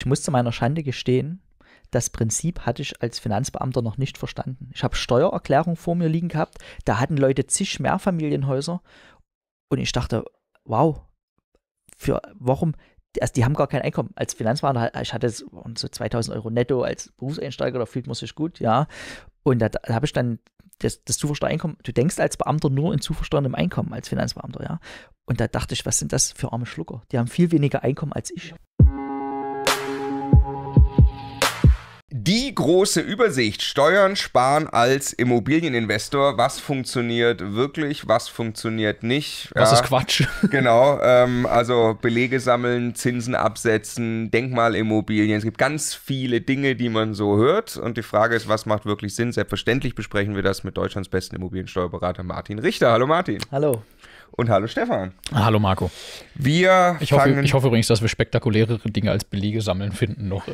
Ich muss zu meiner Schande gestehen, das Prinzip hatte ich als Finanzbeamter noch nicht verstanden. Ich habe Steuererklärung vor mir liegen gehabt, da hatten Leute zig Mehrfamilienhäuser und ich dachte, wow, für warum? Also die haben gar kein Einkommen. Als Finanzbeamter, ich hatte so 2000 Euro netto als Berufseinsteiger, da fühlt man sich gut, ja. Und da, da habe ich dann das, das zuversteuerte Einkommen. Du denkst als Beamter nur in zuversteuerndem Einkommen als Finanzbeamter, ja. Und da dachte ich, was sind das für arme Schlucker? Die haben viel weniger Einkommen als ich. die große Übersicht. Steuern sparen als Immobilieninvestor. Was funktioniert wirklich? Was funktioniert nicht? Was ist Quatsch? Genau. Ähm, also Belege sammeln, Zinsen absetzen, Denkmalimmobilien. Es gibt ganz viele Dinge, die man so hört. Und die Frage ist, was macht wirklich Sinn? Selbstverständlich besprechen wir das mit Deutschlands besten Immobiliensteuerberater Martin Richter. Hallo Martin. Hallo und hallo Stefan. Hallo Marco. Wir ich hoffe, ich hoffe übrigens, dass wir spektakulärere Dinge als Belege sammeln finden noch.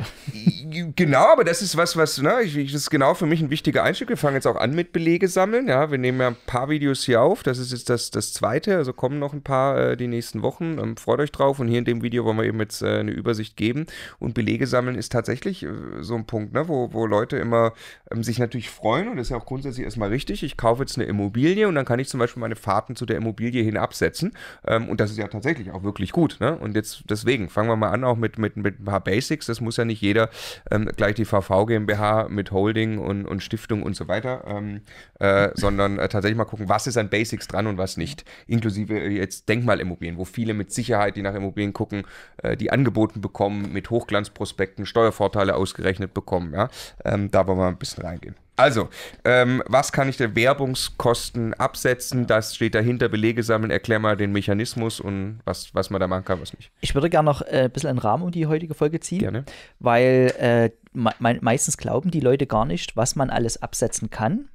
Genau, aber das ist was, was, ne, ich, das ist genau für mich ein wichtiger Einstieg. Wir fangen jetzt auch an mit Belege sammeln. Ja, wir nehmen ja ein paar Videos hier auf. Das ist jetzt das, das zweite. Also kommen noch ein paar äh, die nächsten Wochen. Ähm, freut euch drauf. Und hier in dem Video wollen wir eben jetzt äh, eine Übersicht geben. Und Belege sammeln ist tatsächlich äh, so ein Punkt, ne, wo, wo Leute immer ähm, sich natürlich freuen. Und das ist ja auch grundsätzlich erstmal richtig. Ich kaufe jetzt eine Immobilie und dann kann ich zum Beispiel meine Fahrten zu der Immobilie hierhin absetzen. Ähm, und das ist ja tatsächlich auch wirklich gut. Ne? Und jetzt deswegen fangen wir mal an, auch mit, mit, mit ein paar Basics. Das muss ja nicht jeder ähm, gleich die VV GmbH mit Holding und, und Stiftung und so weiter, ähm, äh, sondern äh, tatsächlich mal gucken, was ist an Basics dran und was nicht. Inklusive äh, jetzt Denkmalimmobilien, wo viele mit Sicherheit, die nach Immobilien gucken, äh, die angeboten bekommen, mit Hochglanzprospekten Steuervorteile ausgerechnet bekommen. Ja? Ähm, da wollen wir ein bisschen reingehen. Also, ähm, was kann ich der Werbungskosten absetzen? Das steht dahinter, Belege sammeln, erklär mal den Mechanismus und was, was man da machen kann, was nicht. Ich würde gerne noch äh, ein bisschen einen Rahmen um die heutige Folge ziehen, gerne. weil äh, me meistens glauben die Leute gar nicht, was man alles absetzen kann.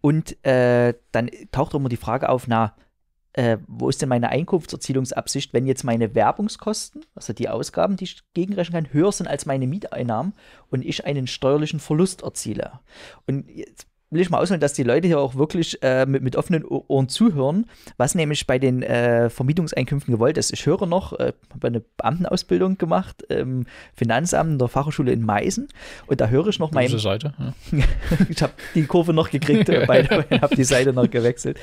Und äh, dann taucht immer die Frage auf, na, äh, wo ist denn meine Einkunftserzielungsabsicht, wenn jetzt meine Werbungskosten, also die Ausgaben, die ich gegenrechnen kann, höher sind als meine Mieteinnahmen und ich einen steuerlichen Verlust erziele. Und jetzt will ich mal ausholen, dass die Leute hier auch wirklich äh, mit, mit, offenen Ohren zuhören, was nämlich bei den äh, Vermietungseinkünften gewollt ist. Ich höre noch, äh, habe eine Beamtenausbildung gemacht im ähm, Finanzamt der Fachhochschule in Meißen und da höre ich noch meine Seite. Ja. ich habe die Kurve noch gekriegt, äh, habe die Seite noch gewechselt.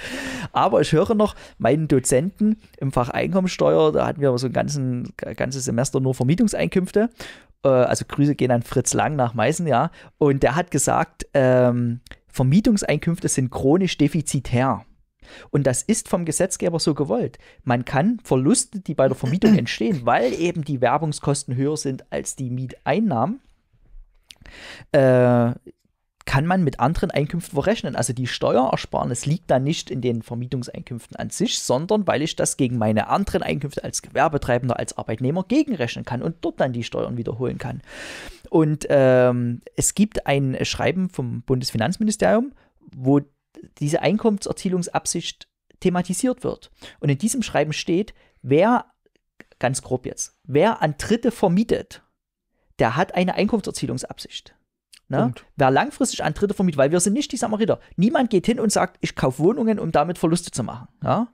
Aber ich höre noch meinen Dozenten im Fach Einkommensteuer, da hatten wir so ein ganzen, ganzes Semester nur Vermietungseinkünfte. Äh, also Grüße gehen an Fritz Lang nach Meißen, ja. Und der hat gesagt, ähm, Vermietungseinkünfte sind chronisch defizitär. Und das ist vom Gesetzgeber so gewollt. Man kann Verluste, die bei der Vermietung entstehen, weil eben die Werbungskosten höher sind als die Mieteinnahmen, äh, kann man mit anderen Einkünften verrechnen. Also die Steuerersparnis liegt da nicht in den Vermietungseinkünften an sich, sondern weil ich das gegen meine anderen Einkünfte als Gewerbetreibender, als Arbeitnehmer gegenrechnen kann und dort dann die Steuern wiederholen kann. Und ähm, es gibt ein Schreiben vom Bundesfinanzministerium, wo diese Einkommenserzielungsabsicht thematisiert wird. Und in diesem Schreiben steht, wer, ganz grob jetzt, wer an Dritte vermietet, der hat eine Einkommenserzielungsabsicht. Ne? Wer langfristig an Dritte vermietet, weil wir sind nicht die Samariter. Niemand geht hin und sagt, ich kaufe Wohnungen, um damit Verluste zu machen. Ja?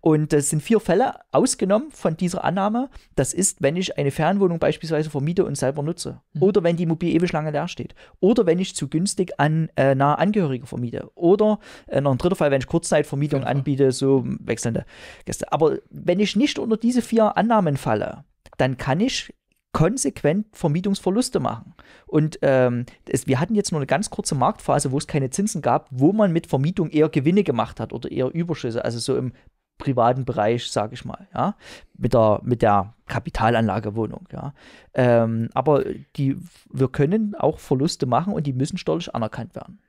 Und das sind vier Fälle ausgenommen von dieser Annahme. Das ist, wenn ich eine Fernwohnung beispielsweise vermiete und selber nutze. Mhm. Oder wenn die Immobilie ewig lange leer steht. Oder wenn ich zu günstig an äh, nahe Angehörige vermiete. Oder äh, noch ein dritter Fall, wenn ich Kurzzeitvermietung genau. anbiete, so wechselnde Gäste. Aber wenn ich nicht unter diese vier Annahmen falle, dann kann ich konsequent Vermietungsverluste machen. Und ähm, es, wir hatten jetzt nur eine ganz kurze Marktphase, wo es keine Zinsen gab, wo man mit Vermietung eher Gewinne gemacht hat oder eher Überschüsse, also so im privaten Bereich, sage ich mal, ja, mit der, mit der Kapitalanlagewohnung, ja. Ähm, aber die, wir können auch Verluste machen und die müssen steuerlich anerkannt werden.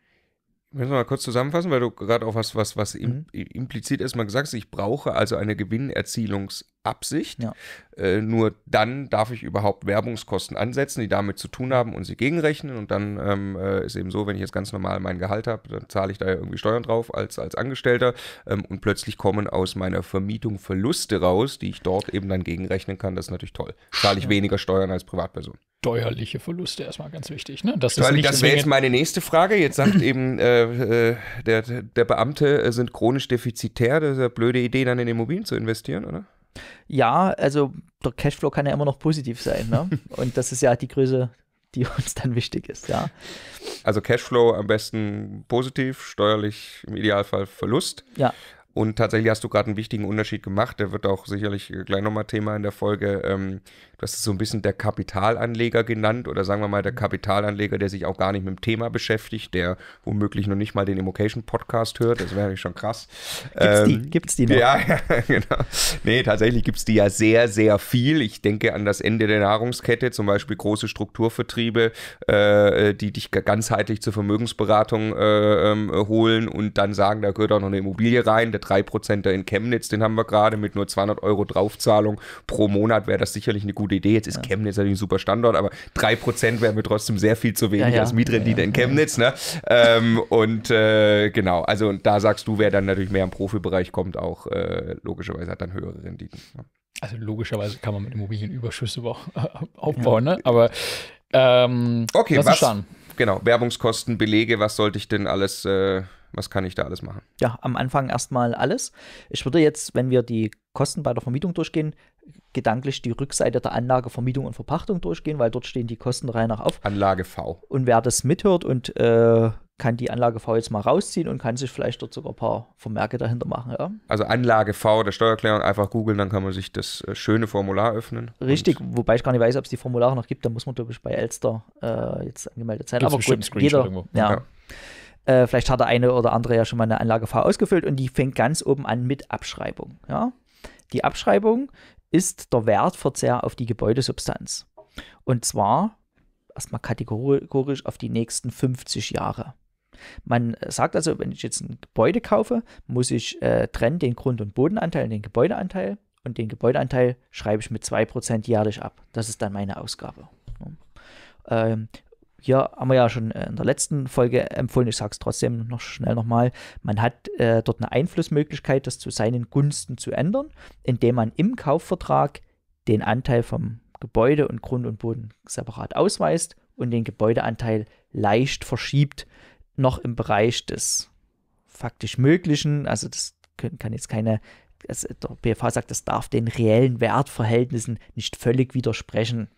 Müssen wir mal kurz zusammenfassen, weil du gerade auch was, was, was im, mhm. implizit erstmal gesagt hast, ich brauche also eine Gewinnerzielungsabsicht. Ja. Äh, nur dann darf ich überhaupt Werbungskosten ansetzen, die damit zu tun mhm. haben und sie gegenrechnen. Und dann ähm, äh, ist eben so, wenn ich jetzt ganz normal mein Gehalt habe, dann zahle ich da ja irgendwie Steuern drauf als, als Angestellter. Ähm, und plötzlich kommen aus meiner Vermietung Verluste raus, die ich dort eben dann gegenrechnen kann. Das ist natürlich toll. Zahle ich weniger Steuern als Privatperson steuerliche Verluste erstmal ganz wichtig. Ne? Das, das wäre jetzt meine nächste Frage. Jetzt sagt eben äh, äh, der, der Beamte, äh, sind chronisch defizitär. Das ist eine blöde Idee, dann in Immobilien zu investieren, oder? Ja, also der Cashflow kann ja immer noch positiv sein. Ne? Und das ist ja die Größe, die uns dann wichtig ist, ja. Also Cashflow am besten positiv, steuerlich im Idealfall Verlust. Ja. Und tatsächlich hast du gerade einen wichtigen Unterschied gemacht. Der wird auch sicherlich äh, gleich nochmal Thema in der Folge. Ähm, du hast es so ein bisschen der Kapitalanleger genannt oder sagen wir mal der Kapitalanleger, der sich auch gar nicht mit dem Thema beschäftigt, der womöglich noch nicht mal den Immocation Podcast hört. Das wäre natürlich schon krass. Gibt's ähm, die? Gibt's die noch? Ja, ja, genau. Nee, tatsächlich gibt's die ja sehr, sehr viel. Ich denke an das Ende der Nahrungskette, zum Beispiel große Strukturvertriebe, äh, äh die dich ganzheitlich zur Vermögensberatung äh, äh, holen und dann sagen, da gehört auch noch eine Immobilie rein. Das 3% in Chemnitz, den haben wir gerade mit nur 200 Euro Draufzahlung pro Monat, wäre das sicherlich eine gute Idee. Jetzt ist ja. Chemnitz natürlich ein super Standort, aber 3% wäre mir trotzdem sehr viel zu wenig ja, ja. als Mietrendite in Chemnitz. Ne? ähm, und äh, genau, also und da sagst du, wer dann natürlich mehr im Profibereich kommt, auch äh, logischerweise hat dann höhere Renditen. Ne? Also logischerweise kann man mit Immobilienüberschüsse auch äh, aufbauen, ne? aber ähm, okay, was, genau, Werbungskosten, Belege, was sollte ich denn alles... Äh, was kann ich da alles machen? Ja, am Anfang erstmal alles. Ich würde jetzt, wenn wir die Kosten bei der Vermietung durchgehen, gedanklich die Rückseite der Anlage Vermietung und Verpachtung durchgehen, weil dort stehen die Kosten rein nach auf. Anlage V. Und wer das mithört und äh, kann die Anlage V jetzt mal rausziehen und kann sich vielleicht dort sogar ein paar Vermerke dahinter machen. Ja? Also Anlage V der Steuererklärung einfach googeln, dann kann man sich das äh, schöne Formular öffnen. Richtig, wobei ich gar nicht weiß, ob es die Formulare noch gibt, da muss man, glaube ich, bei Elster äh, jetzt angemeldet sein. Gibt's Aber gut, jeder, irgendwo. ja. ja. Äh, vielleicht hat der eine oder andere ja schon mal eine Anlage V ausgefüllt und die fängt ganz oben an mit Abschreibung. Ja? Die Abschreibung ist der Wertverzehr auf die Gebäudesubstanz. Und zwar erstmal kategorisch auf die nächsten 50 Jahre. Man sagt also, wenn ich jetzt ein Gebäude kaufe, muss ich äh, trennen den Grund- und Bodenanteil und den Gebäudeanteil und den Gebäudeanteil schreibe ich mit 2% jährlich ab. Das ist dann meine Ausgabe. Ne? Ähm, hier haben wir ja schon äh, in der letzten Folge empfohlen, ich sage es trotzdem noch schnell nochmal, man hat äh, dort eine Einflussmöglichkeit, das zu seinen Gunsten zu ändern, indem man im Kaufvertrag den Anteil vom Gebäude und Grund und Boden separat ausweist und den Gebäudeanteil leicht verschiebt, noch im Bereich des faktisch Möglichen. Also das kann jetzt keine es, der BFH sagt, das darf den reellen Wertverhältnissen nicht völlig widersprechen.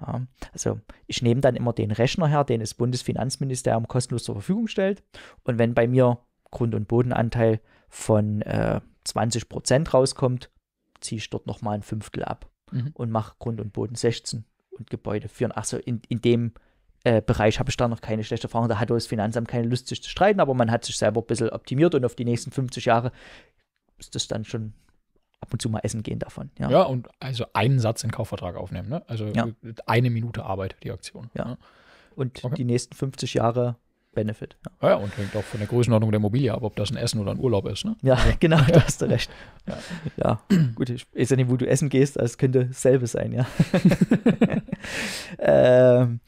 Ja, also ich nehme dann immer den Rechner her, den das Bundesfinanzministerium kostenlos zur Verfügung stellt. Und wenn bei mir Grund- und Bodenanteil von äh, 20 Prozent rauskommt, ziehe ich dort nochmal ein Fünftel ab mhm. und mache Grund und Boden 16 und Gebäude 4. Achso, in, in dem äh, Bereich habe ich da noch keine schlechte Erfahrung. Da hat das Finanzamt keine Lust, sich zu streiten, aber man hat sich selber ein bisschen optimiert und auf die nächsten 50 Jahre ist das dann schon ab und zu mal essen gehen davon. Ja, ja und also einen Satz in Kaufvertrag aufnehmen. Ne? Also ja. eine Minute Arbeit, die Aktion. Ja. Ne? Und okay. die nächsten 50 Jahre Benefit. Ja. ja, und hängt auch von der Größenordnung der Immobilie ab, ob das ein Essen oder ein Urlaub ist. Ne? Ja, also, genau, da hast du recht. Ja, gut, ich weiß ja nicht, wo du essen gehst, das könnte dasselbe sein, ja. ähm,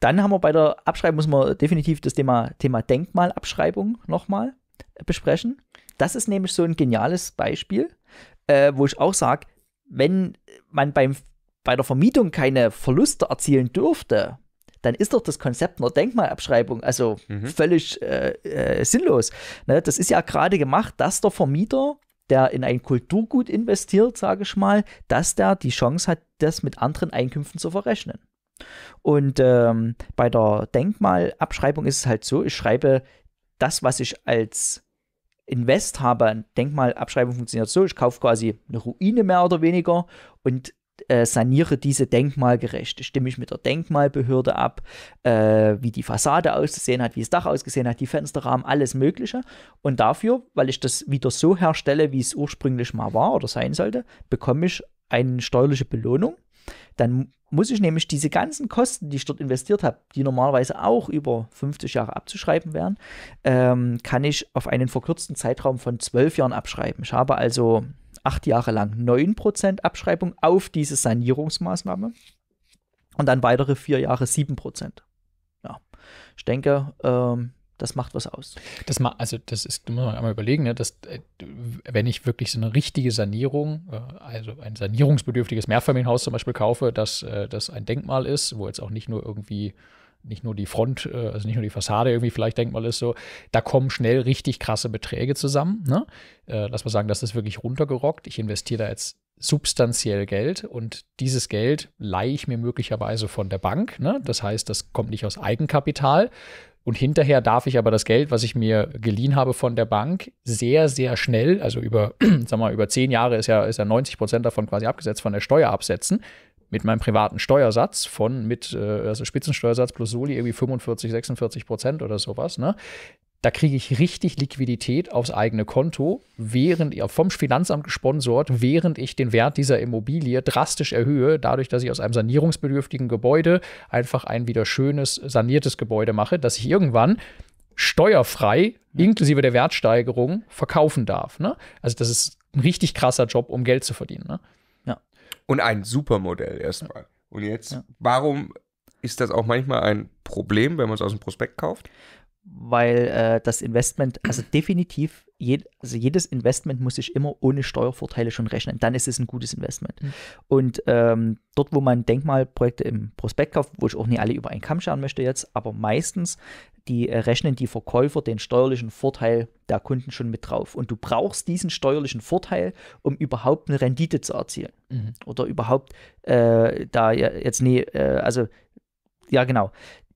dann haben wir bei der Abschreibung, muss man definitiv das Thema, Thema Denkmalabschreibung nochmal besprechen. Das ist nämlich so ein geniales Beispiel, äh, wo ich auch sage, wenn man beim, bei der Vermietung keine Verluste erzielen dürfte, dann ist doch das Konzept einer Denkmalabschreibung also mhm. völlig äh, äh, sinnlos. Ne? Das ist ja gerade gemacht, dass der Vermieter, der in ein Kulturgut investiert, sage ich mal, dass der die Chance hat, das mit anderen Einkünften zu verrechnen. Und ähm, bei der Denkmalabschreibung ist es halt so, ich schreibe das, was ich als Invest habe, Denkmalabschreibung funktioniert so, ich kaufe quasi eine Ruine mehr oder weniger und äh, saniere diese denkmalgerecht. Stimme ich mit der Denkmalbehörde ab, äh, wie die Fassade auszusehen hat, wie das Dach ausgesehen hat, die Fensterrahmen, alles Mögliche. Und dafür, weil ich das wieder so herstelle, wie es ursprünglich mal war oder sein sollte, bekomme ich eine steuerliche Belohnung dann muss ich nämlich diese ganzen Kosten, die ich dort investiert habe, die normalerweise auch über 50 Jahre abzuschreiben wären, ähm, kann ich auf einen verkürzten Zeitraum von 12 Jahren abschreiben. Ich habe also acht Jahre lang 9% Abschreibung auf diese Sanierungsmaßnahme und dann weitere vier Jahre 7%. Ja, ich denke, ähm, das macht was aus. Das ma also das ist, muss man einmal überlegen, ne, dass, äh, wenn ich wirklich so eine richtige Sanierung, äh, also ein sanierungsbedürftiges Mehrfamilienhaus zum Beispiel kaufe, dass äh, das ein Denkmal ist, wo jetzt auch nicht nur irgendwie nicht nur die Front, also nicht nur die Fassade irgendwie vielleicht Denkmal ist, so, da kommen schnell richtig krasse Beträge zusammen. Ne? Lass mal sagen, das ist wirklich runtergerockt. Ich investiere da jetzt substanziell Geld und dieses Geld leihe ich mir möglicherweise von der Bank. Ne? Das heißt, das kommt nicht aus Eigenkapital, und hinterher darf ich aber das Geld, was ich mir geliehen habe von der Bank, sehr, sehr schnell, also über, sag mal, über zehn Jahre ist ja, ist ja 90 Prozent davon quasi abgesetzt, von der Steuer absetzen. Mit meinem privaten Steuersatz von mit, äh, also Spitzensteuersatz plus Soli irgendwie 45, 46 Prozent oder sowas, ne? Da kriege ich richtig Liquidität aufs eigene Konto, während ihr vom Finanzamt gesponsert, während ich den Wert dieser Immobilie drastisch erhöhe, dadurch, dass ich aus einem sanierungsbedürftigen Gebäude einfach ein wieder schönes, saniertes Gebäude mache, dass ich irgendwann steuerfrei, inklusive der Wertsteigerung, verkaufen darf. Ne? Also, das ist ein richtig krasser Job, um Geld zu verdienen. Ne? Ja. Und ein super Modell erstmal. Und jetzt, ja. warum ist das auch manchmal ein Problem, wenn man es aus dem Prospekt kauft? weil äh, das Investment, also definitiv, je, also jedes Investment muss ich immer ohne Steuervorteile schon rechnen. Dann ist es ein gutes Investment. Mhm. Und ähm, dort, wo man Denkmalprojekte im Prospekt kauft, wo ich auch nicht alle über einen Kamm scheren möchte jetzt, aber meistens, die äh, rechnen die Verkäufer den steuerlichen Vorteil der Kunden schon mit drauf. Und du brauchst diesen steuerlichen Vorteil, um überhaupt eine Rendite zu erzielen. Mhm. Oder überhaupt äh, da jetzt nie, äh, also ja genau,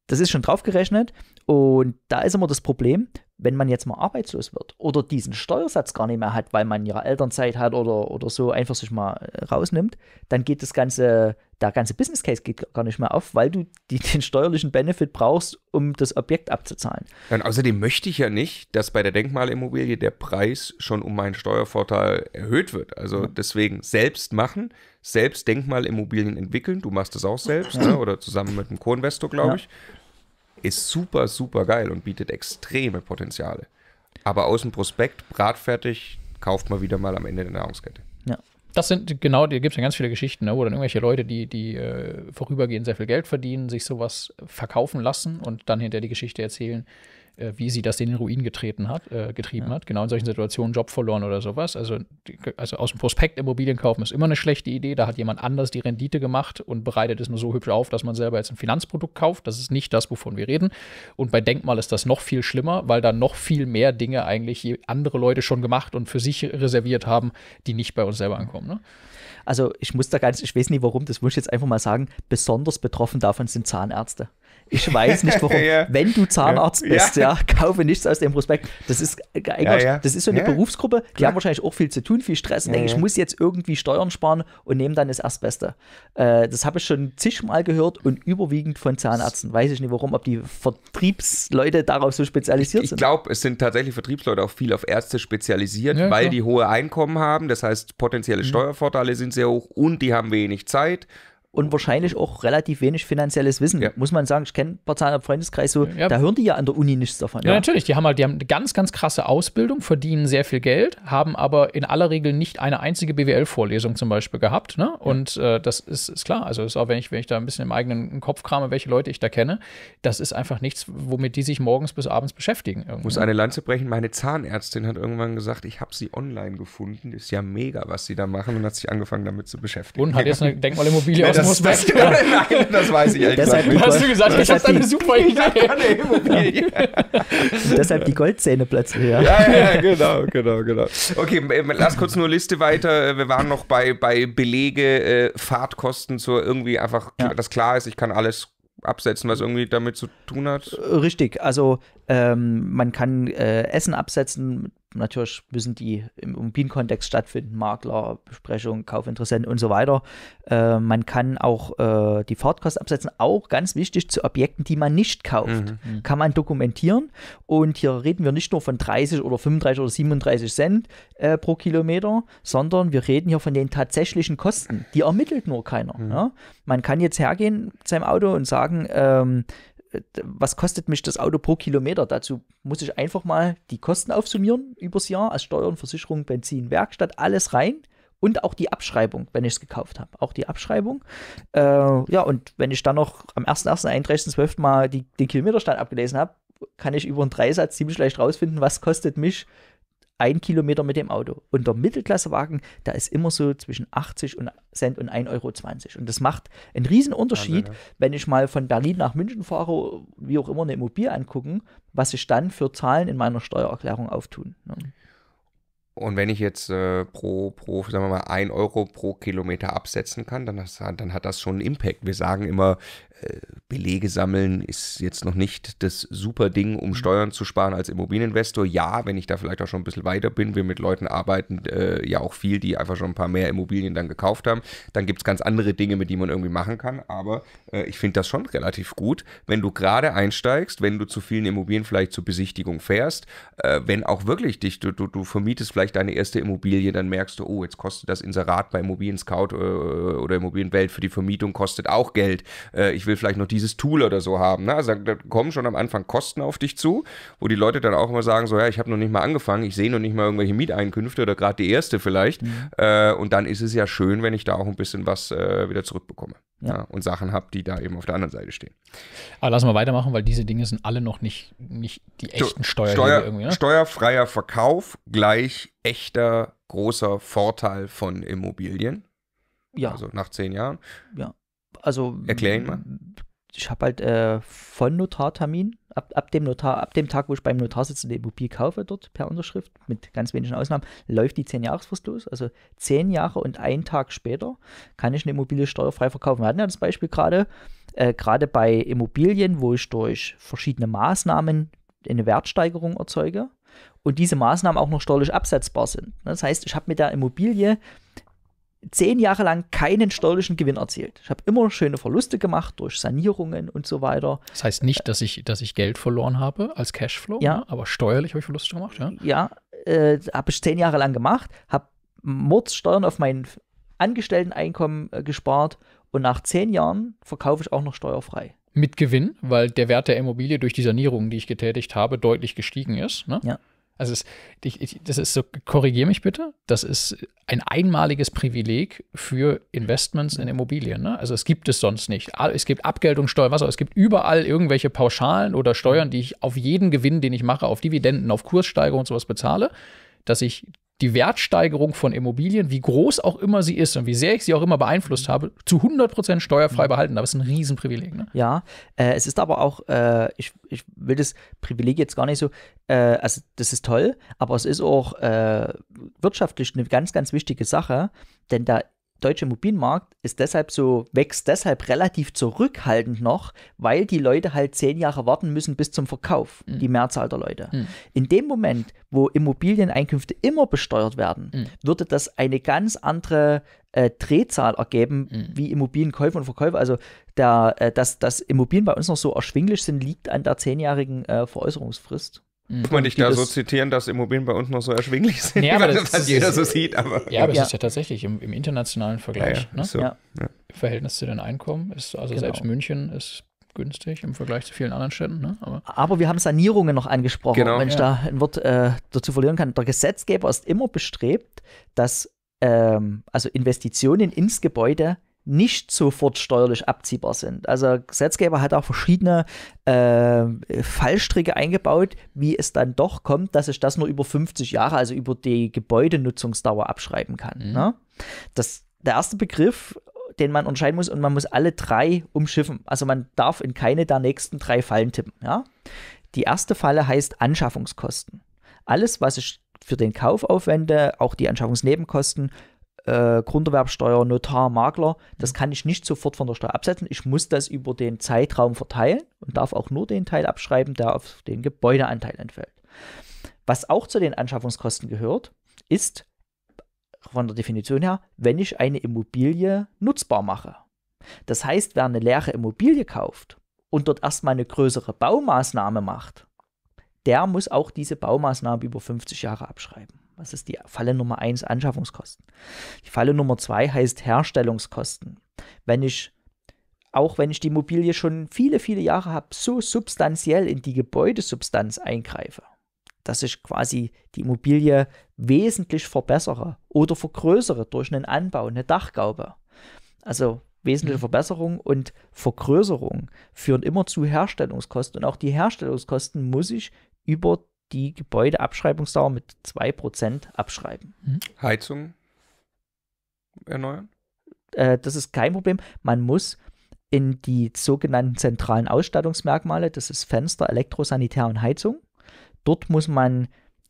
das ist schon draufgerechnet. Und da ist immer das Problem, wenn man jetzt mal arbeitslos wird oder diesen Steuersatz gar nicht mehr hat, weil man ja Elternzeit hat oder, oder so einfach sich mal äh, rausnimmt, dann geht das ganze der ganze Business Case geht gar nicht mehr auf, weil du die, den steuerlichen Benefit brauchst, um das Objekt abzuzahlen. Und außerdem möchte ich ja nicht, dass bei der Denkmalimmobilie der Preis schon um meinen Steuervorteil erhöht wird. Also ja. deswegen selbst machen, selbst Denkmalimmobilien entwickeln. Du machst das auch selbst ja. ne? oder zusammen mit einem Co-Investor, glaube ja. ich. Ist super, super geil und bietet extreme Potenziale. Aber aus dem Prospekt, bratfertig, kauft man wieder mal am Ende der Nahrungskette das sind genau, da gibt es ja ganz viele Geschichten, ne, wo dann irgendwelche Leute, die, die äh, vorübergehend sehr viel Geld verdienen, sich sowas verkaufen lassen und dann hinter die Geschichte erzählen, äh, wie sie das in den Ruin getreten hat, äh, getrieben ja. hat. Genau in solchen Situationen Job verloren oder sowas. Also, die, also aus dem Prospekt Immobilien kaufen ist immer eine schlechte Idee. Da hat jemand anders die Rendite gemacht und bereitet es nur so hübsch auf, dass man selber jetzt ein Finanzprodukt kauft. Das ist nicht das, wovon wir reden. Und bei Denkmal ist das noch viel schlimmer, weil da noch viel mehr Dinge eigentlich andere Leute schon gemacht und für sich reserviert haben, die nicht bei uns selber ankommen. Ne? Also ich muss da ganz, ich weiß nicht warum, das muss ich jetzt einfach mal sagen, besonders betroffen davon sind Zahnärzte ich weiß nicht warum. ja. Wenn du Zahnarzt bist, ja. kaufe nichts aus dem Prospekt. Das ist eigentlich, äh, das ist so eine Berufsgruppe, die Klar. haben wahrscheinlich auch viel zu tun, viel Stress. Denke, ich muss jetzt irgendwie Steuern sparen und nehme dann das Erstbeste. Äh, das habe ich schon zigmal gehört und überwiegend von Zahnärzten. Weiß ich nicht warum, ob die Vertriebsleute darauf so spezialisiert ich, sind. Ich glaube, es sind tatsächlich Vertriebsleute auch viel auf Ärzte spezialisiert, weil klar. die hohe Einkommen haben. Das heißt, potenzielle mhm. Steuervorteile sind sehr hoch und die haben wenig Zeit und wahrscheinlich auch relativ wenig finanzielles Wissen. Ja. Muss man sagen, ich kenne ein paar Zahlen im Freundeskreis so, ja. da hören die ja an der Uni nichts davon. Ja, ja, natürlich, die haben halt, die haben eine ganz, ganz krasse Ausbildung, verdienen sehr viel Geld, haben aber in aller Regel nicht eine einzige BWL-Vorlesung zum Beispiel gehabt. Ne? Und äh, das ist, ist, klar. Also ist auch, wenn ich, wenn ich da ein bisschen im eigenen Kopf krame, welche Leute ich da kenne, das ist einfach nichts, womit die sich morgens bis abends beschäftigen. Irgendwie. Muss eine Lanze brechen, meine Zahnärztin hat irgendwann gesagt, ich habe sie online gefunden. Ist ja mega, was sie da machen und hat sich angefangen damit zu beschäftigen. Und hat jetzt eine Denkmalimmobilie aus das, das, nein, das weiß ich deshalb nicht. Hast du gesagt, ich habe eine super Idee. Ich Immobilie. deshalb die Goldzähne plötzlich, ja. ja. Ja, genau, genau, genau. Okay, lass kurz nur Liste weiter. Wir waren noch bei, bei Belege, äh, Fahrtkosten, so irgendwie einfach, ja. dass klar ist, ich kann alles absetzen, was irgendwie damit zu tun hat? Richtig, also ähm, man kann äh, Essen absetzen, natürlich müssen die im Immobilienkontext stattfinden, Makler, Besprechung, Kaufinteressenten und so weiter. Äh, man kann auch äh, die Fahrtkosten absetzen, auch ganz wichtig zu Objekten, die man nicht kauft. Mhm. mhm. Kann man dokumentieren und hier reden wir nicht nur von 30 oder 35 oder 37 Cent äh, pro Kilometer, sondern wir reden hier von den tatsächlichen Kosten. Die ermittelt nur keiner. Mhm. Ja? Man kann jetzt hergehen mit seinem Auto und sagen, ähm, was kostet mich das Auto pro Kilometer? Dazu muss ich einfach mal die Kosten aufsummieren übers Jahr, als Steuern, Versicherung, Benzin, Werkstatt, alles rein und auch die Abschreibung, wenn ich es gekauft habe. Auch die Abschreibung. Äh, ja, und wenn ich dann noch am 1.1., mal die, den Kilometerstand abgelesen habe, kann ich über einen Dreisatz ziemlich leicht rausfinden, was kostet mich ein Kilometer mit dem Auto. Und der Mittelklassewagen, da ist immer so zwischen 80 und Cent und 1,20 Euro. Und das macht einen riesen Unterschied, ja. wenn ich mal von Berlin nach München fahre, wie auch immer eine Immobilie angucken, was sich dann für Zahlen in meiner Steuererklärung auftun. Ne? Und wenn ich jetzt äh, pro, pro, sagen wir mal, 1 Euro pro Kilometer absetzen kann, dann, das, dann hat das schon einen Impact. Wir sagen immer, Belege sammeln ist jetzt noch nicht das super Ding, um mhm. Steuern zu sparen als Immobilieninvestor. Ja, wenn ich da vielleicht auch schon ein bisschen weiter bin, wir mit Leuten arbeiten äh, ja auch viel, die einfach schon ein paar mehr Immobilien dann gekauft haben, dann gibt es ganz andere Dinge, mit denen man irgendwie machen kann. Aber äh, ich finde das schon relativ gut, wenn du gerade einsteigst, wenn du zu vielen Immobilien vielleicht zur Besichtigung fährst, äh, wenn auch wirklich dich, du, du, du vermietest vielleicht deine erste Immobilie, dann merkst du, oh, jetzt kostet das Inserat bei Immobilien Scout äh, oder Immobilienwelt für die Vermietung kostet auch Geld. Äh, ich will will vielleicht noch dieses Tool oder so haben. Ne? Also da, kommen schon am Anfang Kosten auf dich zu, wo die Leute dann auch immer sagen, so ja, ich habe noch nicht mal angefangen, ich sehe noch nicht mal irgendwelche Mieteinkünfte oder gerade die erste vielleicht. Mhm. Äh, und dann ist es ja schön, wenn ich da auch ein bisschen was äh, wieder zurückbekomme ja. Ja, und Sachen habe, die da eben auf der anderen Seite stehen. Aber lass mal weitermachen, weil diese Dinge sind alle noch nicht, nicht die echten Steuern. Steuer, ne? Steuerfreier Verkauf gleich echter großer Vorteil von Immobilien. Ja. Also nach zehn Jahren. Ja. Also erklär ihn mal ich habe halt äh, von Notartermin, ab, ab, dem Notar, ab dem Tag, wo ich beim Notar sitze und die Immobilie kaufe, dort per Unterschrift, mit ganz wenigen Ausnahmen, läuft die 10-Jahresfrist los. Also 10 Jahre und einen Tag später kann ich eine Immobilie steuerfrei verkaufen. Wir hatten ja das Beispiel gerade, äh, gerade bei Immobilien, wo ich durch verschiedene Maßnahmen eine Wertsteigerung erzeuge und diese Maßnahmen auch noch steuerlich absetzbar sind. Das heißt, ich habe mit der Immobilie zehn Jahre lang keinen steuerlichen Gewinn erzielt. Ich habe immer schöne Verluste gemacht durch Sanierungen und so weiter. Das heißt nicht, dass ich, dass ich Geld verloren habe als Cashflow, ja. Ne? aber steuerlich habe ich Verluste gemacht. Ja, ja äh, habe ich zehn Jahre lang gemacht, habe Mordssteuern auf mein Angestellteneinkommen äh, gespart und nach zehn Jahren verkaufe ich auch noch steuerfrei. Mit Gewinn, weil der Wert der Immobilie durch die Sanierungen, die ich getätigt habe, deutlich gestiegen ist. Ne? Ja. Also es, ich, ich, das ist so, korrigier mich bitte, das ist ein einmaliges Privileg für Investments in Immobilien. Ne? Also es gibt es sonst nicht. Es gibt Abgeltungssteuer, was auch, es gibt überall irgendwelche Pauschalen oder Steuern, die ich auf jeden Gewinn, den ich mache, auf Dividenden, auf Kurssteigerung und sowas bezahle, dass ich die Wertsteigerung von Immobilien, wie groß auch immer sie ist und wie sehr ich sie auch immer beeinflusst habe, zu 100% steuerfrei mhm. behalten. Aber ist ein Riesenprivileg. Ne? Ja, äh, es ist aber auch, äh, ich, ich will das Privileg jetzt gar nicht so, äh, also das ist toll, aber es ist auch äh, wirtschaftlich eine ganz, ganz wichtige Sache, denn da deutsche Immobilienmarkt ist deshalb so, wächst deshalb relativ zurückhaltend noch, weil die Leute halt zehn Jahre warten müssen bis zum Verkauf, mhm. die Mehrzahl der Leute. Mhm. In dem Moment, wo Immobilieneinkünfte immer besteuert werden, mhm. würde das eine ganz andere äh, Drehzahl ergeben, mhm. wie Immobilienkäufe und Verkäufe. Also der, äh, dass, dass Immobilien bei uns noch so erschwinglich sind, liegt an der zehnjährigen äh, Veräußerungsfrist. Mhm. Kann man dich da so zitieren, dass Immobilien bei uns noch so erschwinglich sind, nee, aber das, was jeder so sieht. Aber, ja, aber ja. es ist ja tatsächlich im, im internationalen Vergleich. Ja, ja. Ne? So. Ja. Im Verhältnis zu den Einkommen ist, also genau. selbst München ist günstig im Vergleich zu vielen anderen Städten. Ne? Aber, aber, wir haben Sanierungen noch angesprochen. Genau. Wenn ich da ein Wort äh, dazu verlieren kann. Der Gesetzgeber ist immer bestrebt, dass ähm, also Investitionen ins Gebäude nicht sofort steuerlich abziehbar sind. Also Gesetzgeber hat auch verschiedene äh, Fallstricke eingebaut, wie es dann doch kommt, dass ich das nur über 50 Jahre, also über die Gebäudenutzungsdauer abschreiben kann. Mhm. Ne? Das, der erste Begriff, den man unterscheiden muss, und man muss alle drei umschiffen. Also man darf in keine der nächsten drei Fallen tippen. Ja? Die erste Falle heißt Anschaffungskosten. Alles, was ich für den Kauf aufwende, auch die Anschaffungsnebenkosten, äh, Grunderwerbsteuer, Notar, Makler, das mhm. kann ich nicht sofort von der Steuer absetzen. Ich muss das über den Zeitraum verteilen und darf auch nur den Teil abschreiben, der auf den Gebäudeanteil entfällt. Was auch zu den Anschaffungskosten gehört, ist von der Definition her, wenn ich eine Immobilie nutzbar mache. Das heißt, wer eine leere Immobilie kauft und dort erstmal eine größere Baumaßnahme macht, der muss auch diese Baumaßnahme über 50 Jahre abschreiben. Was ist die Falle Nummer eins? Anschaffungskosten. Die Falle Nummer zwei heißt Herstellungskosten. Wenn ich, auch wenn ich die Immobilie schon viele, viele Jahre habe, so substanziell in die Gebäudesubstanz eingreife, dass ich quasi die Immobilie wesentlich verbessere oder vergrößere durch einen Anbau, eine Dachgaube. Also wesentliche mhm. Verbesserung und Vergrößerung führen immer zu Herstellungskosten und auch die Herstellungskosten muss ich über die die Gebäudeabschreibungsdauer mit 2% abschreiben. Hm? Heizung erneuern? Äh, das ist kein Problem. Man muss in die sogenannten zentralen Ausstattungsmerkmale, das ist Fenster, Elektrosanitär und Heizung. Dort muss man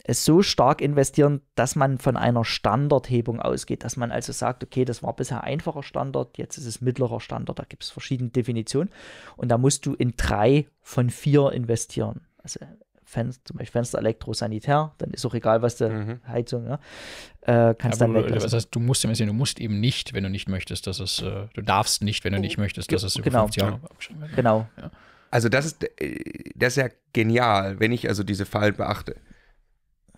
es so stark investieren, dass man von einer Standardhebung ausgeht, dass man also sagt, okay, das war bisher einfacher Standard, jetzt ist es mittlerer Standard, da gibt es verschiedene Definitionen und da musst du in drei von vier investieren. Also Fenster, zum Beispiel Fenster elektrosanitär, dann ist auch egal, was der mhm. Heizung, ne? äh, kannst ja, dann weglassen. heißt, du musst du musst eben nicht, wenn du nicht möchtest, dass es, äh, du darfst nicht, wenn du nicht oh, möchtest, dass es über genau. 50 Jahre abgeschrieben wird. Genau. Ja. Also das ist, äh, das ist ja genial, wenn ich also diese Fallen beachte.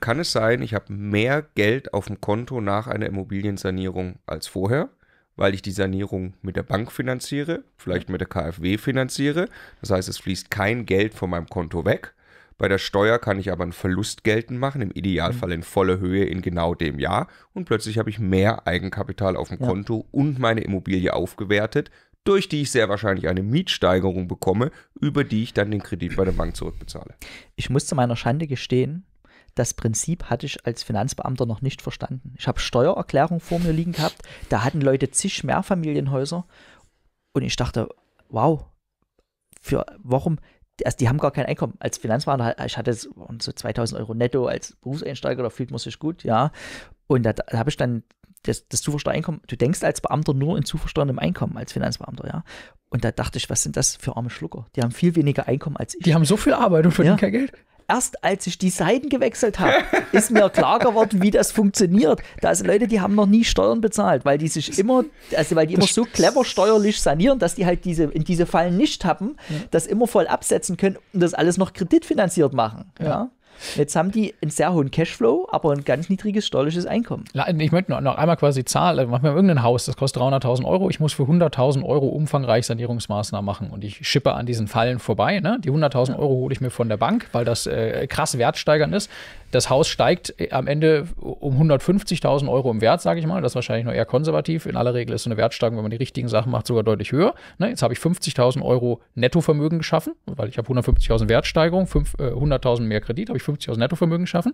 Kann es sein, ich habe mehr Geld auf dem Konto nach einer Immobiliensanierung als vorher? weil ich die Sanierung mit der Bank finanziere, vielleicht mit der KfW finanziere. Das heißt, es fließt kein Geld von meinem Konto weg. Bei der Steuer kann ich aber einen Verlust geltend machen, im Idealfall mhm. in voller Höhe in genau dem Jahr. Und plötzlich habe ich mehr Eigenkapital auf dem ja. Konto und meine Immobilie aufgewertet, durch die ich sehr wahrscheinlich eine Mietsteigerung bekomme, über die ich dann den Kredit bei der Bank zurückbezahle. Ich muss zu meiner Schande gestehen, das Prinzip hatte ich als Finanzbeamter noch nicht verstanden. Ich habe Steuererklärung vor mir liegen gehabt, da hatten Leute zig Mehrfamilienhäuser und ich dachte, wow, für warum also die haben gar kein Einkommen. Als Finanzberater, ich hatte so 2000 Euro netto als Berufseinsteiger, da fühlt man sich gut, ja. Und da, da habe ich dann das, das zuversteuerte Einkommen. Du denkst als Beamter nur in zuversteuerndem Einkommen, als Finanzbeamter, ja. Und da dachte ich, was sind das für arme Schlucker? Die haben viel weniger Einkommen als ich. Die haben so viel Arbeit und verdienen ja. kein Geld erst als ich die Seiten gewechselt habe, ist mir klar geworden, wie das funktioniert. Da sind Leute, die haben noch nie Steuern bezahlt, weil die sich immer, also weil die immer so clever steuerlich sanieren, dass die halt diese, in diese Fallen nicht haben, das immer voll absetzen können und das alles noch kreditfinanziert machen. Ja. ja. Jetzt haben die einen sehr hohen Cashflow, aber ein ganz niedriges stollisches Einkommen. Ich möchte noch einmal quasi zahlen. Äh, mach mir irgendein Haus, das kostet 300.000 Euro, ich muss für 100.000 Euro umfangreich Sanierungsmaßnahmen machen und ich schippe an diesen Fallen vorbei. Ne? Die 100.000 Euro hole ich mir von der Bank, weil das äh, krass wertsteigernd ist. Das Haus steigt äh, am Ende um 150.000 Euro im Wert, sage ich mal. Das ist wahrscheinlich noch eher konservativ. In aller Regel ist so eine Wertsteigerung, wenn man die richtigen Sachen macht, sogar deutlich höher. Ne, jetzt habe ich 50.000 Euro Nettovermögen geschaffen, weil ich habe 150.000 Wertsteigerung, 100.000 äh, mehr Kredit, habe ich 50.000 Nettovermögen geschaffen.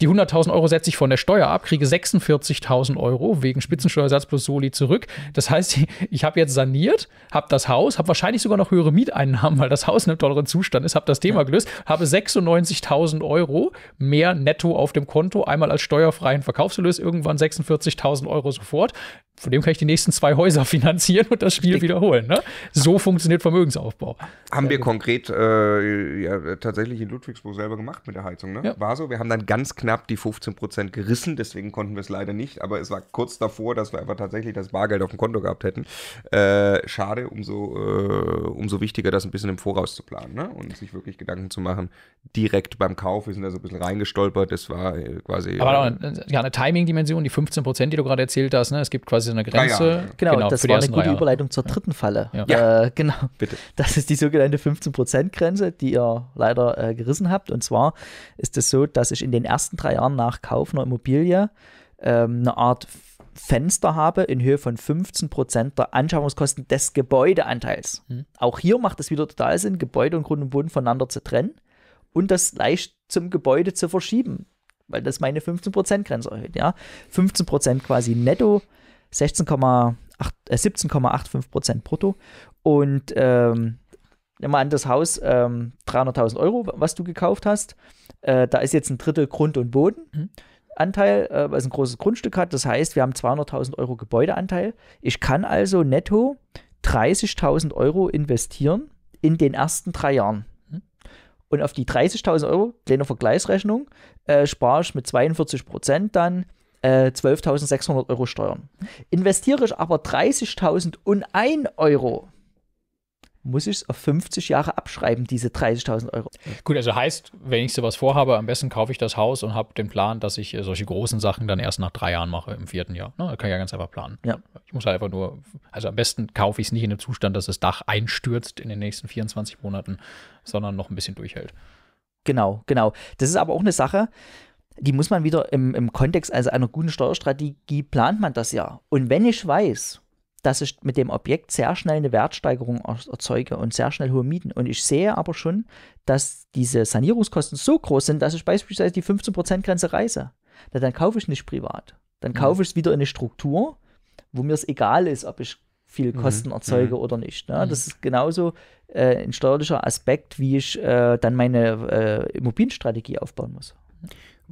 Die 100.000 Euro setze ich von der Steuer ab, kriege 46.000 Euro wegen Spitzensteuersatz plus Soli zurück. Das heißt, ich habe jetzt saniert, habe das Haus, habe wahrscheinlich sogar noch höhere Mieteinnahmen, weil das Haus in einem tolleren Zustand ist, habe das Thema gelöst, habe 96.000 Euro mehr netto auf dem Konto, einmal als steuerfreien Verkaufserlös, irgendwann 46.000 Euro sofort. Von dem kann ich die nächsten zwei Häuser finanzieren und das Spiel wiederholen. Ne? So funktioniert Vermögensaufbau. Haben wir ähm, konkret äh, ja, tatsächlich in Ludwigsburg selber gemacht mit der Heizung. Ne? Ja. War so. Wir haben dann ganz knapp die 15 gerissen, deswegen konnten wir es leider nicht. Aber es war kurz davor, dass wir einfach tatsächlich das Bargeld auf dem Konto gehabt hätten. Äh, schade, umso, äh, umso wichtiger, das ein bisschen im Voraus zu planen ne? und sich wirklich Gedanken zu machen. Direkt beim Kauf, wir sind da so ein bisschen reingesteuert gestolpert. Das war äh, quasi. Aber ja, äh, eine, ja, eine Timing-Dimension, die 15 Prozent, die du gerade erzählt hast. Ne? Es gibt quasi so eine Grenze. Ja, genau, genau, das war eine gute Überleitung zur dritten Falle. Äh, genau. Bitte. Das ist die sogenannte 15 Prozent-Grenze, die ihr leider äh, gerissen habt. Und zwar ist es das so, dass ich in den ersten drei Jahren nach Kauf einer Immobilie ähm, eine Art Fenster habe in Höhe von 15% der Anschaffungskosten des Gebäudeanteils. Hm. Auch hier macht es wieder total Sinn, Gebäude und Grund und Boden voneinander zu trennen und das leicht zum Gebäude zu verschieben, weil das meine 15%-Grenze erhöht. Ja? 15% quasi netto, 17,85% äh, brutto und ähm, Nimm mal an das Haus, ähm, 300.000 Euro, was du gekauft hast. Äh, da ist jetzt ein Drittel Grund- und Bodenanteil, mhm. äh, weil es ein großes Grundstück hat. Das heißt, wir haben 200.000 Euro Gebäudeanteil. Ich kann also netto 30.000 Euro investieren in den ersten drei Jahren. Und auf die 30.000 Euro, kleine Vergleichsrechnung, äh, spare ich mit 42 Prozent dann äh, 12.600 Euro Steuern. Investiere ich aber 30.001 Euro, muss ich es auf 50 Jahre abschreiben, diese 30.000 Euro. Gut, also heißt, wenn ich sowas vorhabe, am besten kaufe ich das Haus und habe den Plan, dass ich äh, solche großen Sachen dann erst nach drei Jahren mache, im vierten Jahr. Ne, kann ich ja ganz einfach planen. Ja. Ich muss halt einfach nur, also am besten kaufe ich es nicht in dem Zustand, dass das Dach einstürzt in den nächsten 24 Monaten, sondern noch ein bisschen durchhält. Genau, genau. Das ist aber auch eine Sache, die muss man wieder im, im Kontext, also einer guten Steuerstrategie, plant man das ja. Und wenn ich weiß, dass ich mit dem Objekt sehr schnell eine Wertsteigerung erzeuge und sehr schnell hohe Mieten. Und ich sehe aber schon, dass diese Sanierungskosten so groß sind, dass ich beispielsweise die 15%-Grenze reiße. dann kaufe ich nicht privat. Dann mhm. kaufe ich es wieder in eine Struktur, wo mir es egal ist, ob ich viel mhm. Kosten mhm. erzeuge mhm. oder nicht. Ne? Mhm. Das ist genauso äh, ein steuerlicher Aspekt, wie ich äh, dann meine äh, Immobilienstrategie aufbauen muss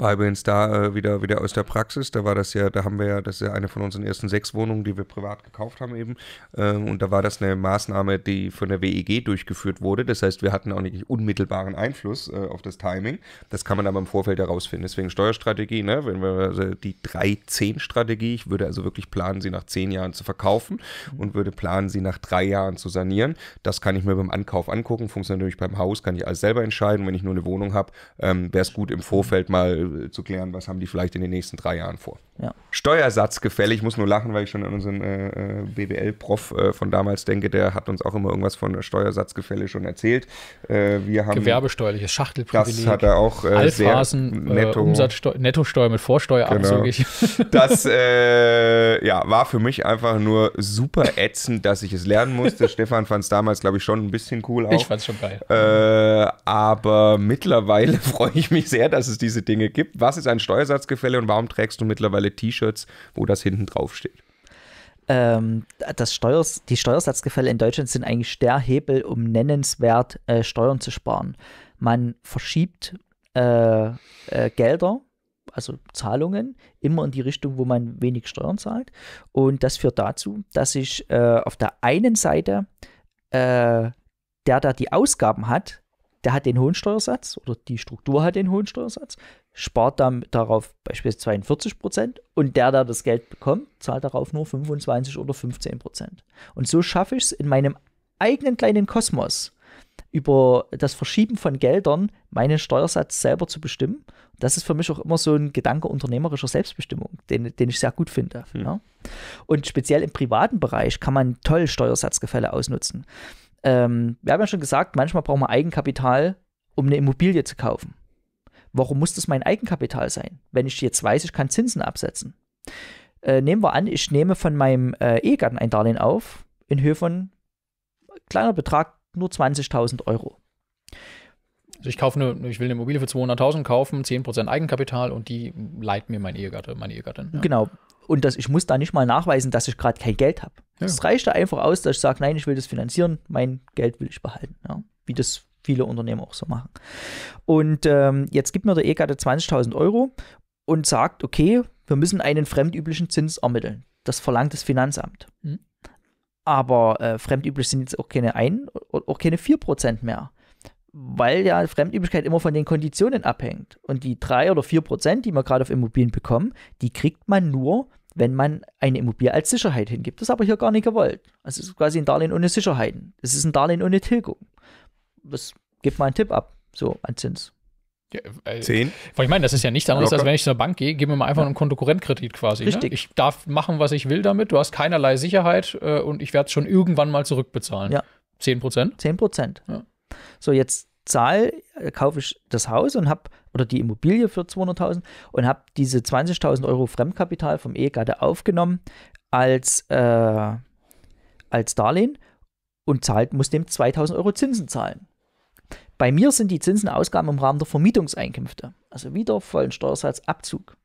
war übrigens da äh, wieder, wieder aus der Praxis. Da war das ja, da haben wir ja, das ist ja eine von unseren ersten sechs Wohnungen, die wir privat gekauft haben eben. Ähm, und da war das eine Maßnahme, die von der WEG durchgeführt wurde. Das heißt, wir hatten auch nicht unmittelbaren Einfluss äh, auf das Timing. Das kann man aber im Vorfeld herausfinden. Deswegen Steuerstrategie, ne? wenn wir also die 3-10-Strategie, ich würde also wirklich planen, sie nach zehn Jahren zu verkaufen und würde planen, sie nach drei Jahren zu sanieren. Das kann ich mir beim Ankauf angucken. Funktioniert natürlich beim Haus, kann ich alles selber entscheiden. Wenn ich nur eine Wohnung habe, ähm, wäre es gut im Vorfeld mal zu klären, was haben die vielleicht in den nächsten drei Jahren vor. Ja. Steuersatz gefällig, ich muss nur lachen, weil ich schon an unseren äh, äh BWL-Prof äh, von damals denke, der hat uns auch immer irgendwas von Steuersatzgefälle schon erzählt. Äh, wir haben Gewerbesteuerliches Schachtelprivileg. Das hat er auch äh, sehr äh, netto. Umsatzsteuer, Nettosteuer mit Vorsteuer genau. Das ja, war für mich einfach nur super ätzend, dass ich es lernen musste. Stefan fand es damals, glaube ich, schon ein bisschen cool auch. Ich fand es schon geil. aber mittlerweile freue ich mich sehr, dass es diese Dinge gibt gibt. Was ist ein Steuersatzgefälle und warum trägst du mittlerweile T-Shirts, wo das hinten drauf steht? Ähm, das Steuers, die Steuersatzgefälle in Deutschland sind eigentlich der Hebel, um nennenswert äh, Steuern zu sparen. Man verschiebt äh, äh, Gelder, also Zahlungen, immer in die Richtung, wo man wenig Steuern zahlt. Und das führt dazu, dass ich äh, auf der einen Seite äh, der der die Ausgaben hat, der hat den hohen Steuersatz oder die Struktur hat den hohen Steuersatz, spart dann darauf beispielsweise 42 Prozent und der, der das Geld bekommt, zahlt darauf nur 25 oder 15 Prozent. Und so schaffe ich es in meinem eigenen kleinen Kosmos über das Verschieben von Geldern meinen Steuersatz selber zu bestimmen. Das ist für mich auch immer so ein Gedanke unternehmerischer Selbstbestimmung, den, den ich sehr gut finde. Hm. Ja. Und speziell im privaten Bereich kann man toll Steuersatzgefälle ausnutzen ähm, wir haben ja schon gesagt, manchmal braucht man Eigenkapital, um eine Immobilie zu kaufen. Warum muss das mein Eigenkapital sein, wenn ich jetzt weiß, ich kann Zinsen absetzen? Äh, nehmen wir an, ich nehme von meinem äh, Ehegatten ein Darlehen auf in Höhe von kleiner Betrag, nur 20.000 Euro. Also ich kaufe eine, ich will eine Immobilie für 200.000 kaufen, 10% Eigenkapital und die leiht mir mein Ehegatte, meine Ehegattin. Ja. Genau und dass ich muss da nicht mal nachweisen, dass ich gerade kein Geld habe. Es ja. reicht da einfach aus, dass ich sage, nein, ich will das finanzieren, mein Geld will ich behalten. Ja? Wie das viele Unternehmen auch so machen. Und ähm, jetzt gibt mir der E-Karte 20.000 Euro und sagt, okay, wir müssen einen fremdüblichen Zins ermitteln. Das verlangt das Finanzamt. Mhm. Aber äh, fremdüblich sind jetzt auch keine 1, auch keine 4% mehr weil ja Fremdüblichkeit immer von den Konditionen abhängt. Und die 3 oder 4 die man gerade auf Immobilien bekommt, die kriegt man nur, wenn man eine Immobilie als Sicherheit hingibt. Das ist aber hier gar nicht gewollt. Also es ist quasi ein Darlehen ohne Sicherheiten. Es ist ein Darlehen ohne Tilgung. Das gibt mal einen Tipp ab, so an Zins. Ja, äh, äh Zehn? Weil ich meine, das ist ja nichts anderes, Locker. als wenn ich zur Bank gehe, gebe mir mal einfach ja. einen Kontokurrentkredit quasi. Ne? Richtig. Ne? Ich darf machen, was ich will damit. Du hast keinerlei Sicherheit äh, und ich werde es schon irgendwann mal zurückbezahlen. Ja. Zehn Prozent? Zehn Prozent. Ja. So, jetzt zahle, äh, kaufe ich das Haus und habe oder die Immobilie für 200.000 und habe diese 20.000 Euro Fremdkapital vom Ehegatte aufgenommen als, äh, als Darlehen und zahlt, muss dem 2.000 Euro Zinsen zahlen. Bei mir sind die Zinsen Ausgaben im Rahmen der Vermietungseinkünfte, also wieder vollen Steuersatzabzug.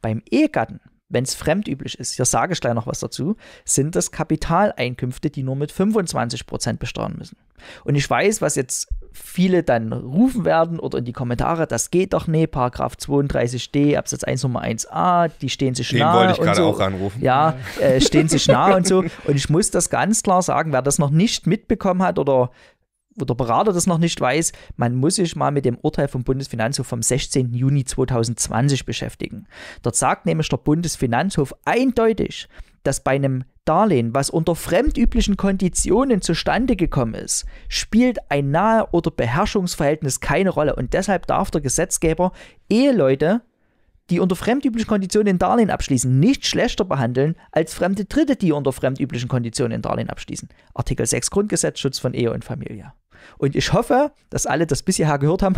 Beim Ehegatten wenn es fremdüblich ist, hier sage ich gleich noch was dazu, sind das Kapitaleinkünfte, die nur mit 25 Prozent besteuern müssen. Und ich weiß, was jetzt viele dann rufen werden oder in die Kommentare, das geht doch nicht, Paragraph 32d Absatz 1 Nummer 1a, die stehen sich nah. Den wollte ich gerade so. auch anrufen. Ja, äh, stehen sich nah und so. Und ich muss das ganz klar sagen, wer das noch nicht mitbekommen hat oder wo der Berater das noch nicht weiß, man muss sich mal mit dem Urteil vom Bundesfinanzhof vom 16. Juni 2020 beschäftigen. Dort sagt nämlich der Bundesfinanzhof eindeutig, dass bei einem Darlehen, was unter fremdüblichen Konditionen zustande gekommen ist, spielt ein Nahe- oder Beherrschungsverhältnis keine Rolle. Und deshalb darf der Gesetzgeber Eheleute, die unter fremdüblichen Konditionen ein Darlehen abschließen, nicht schlechter behandeln als fremde Dritte, die unter fremdüblichen Konditionen ein Darlehen abschließen. Artikel 6 Grundgesetz Schutz von Ehe und Familie. Und ich hoffe, dass alle das bisher gehört haben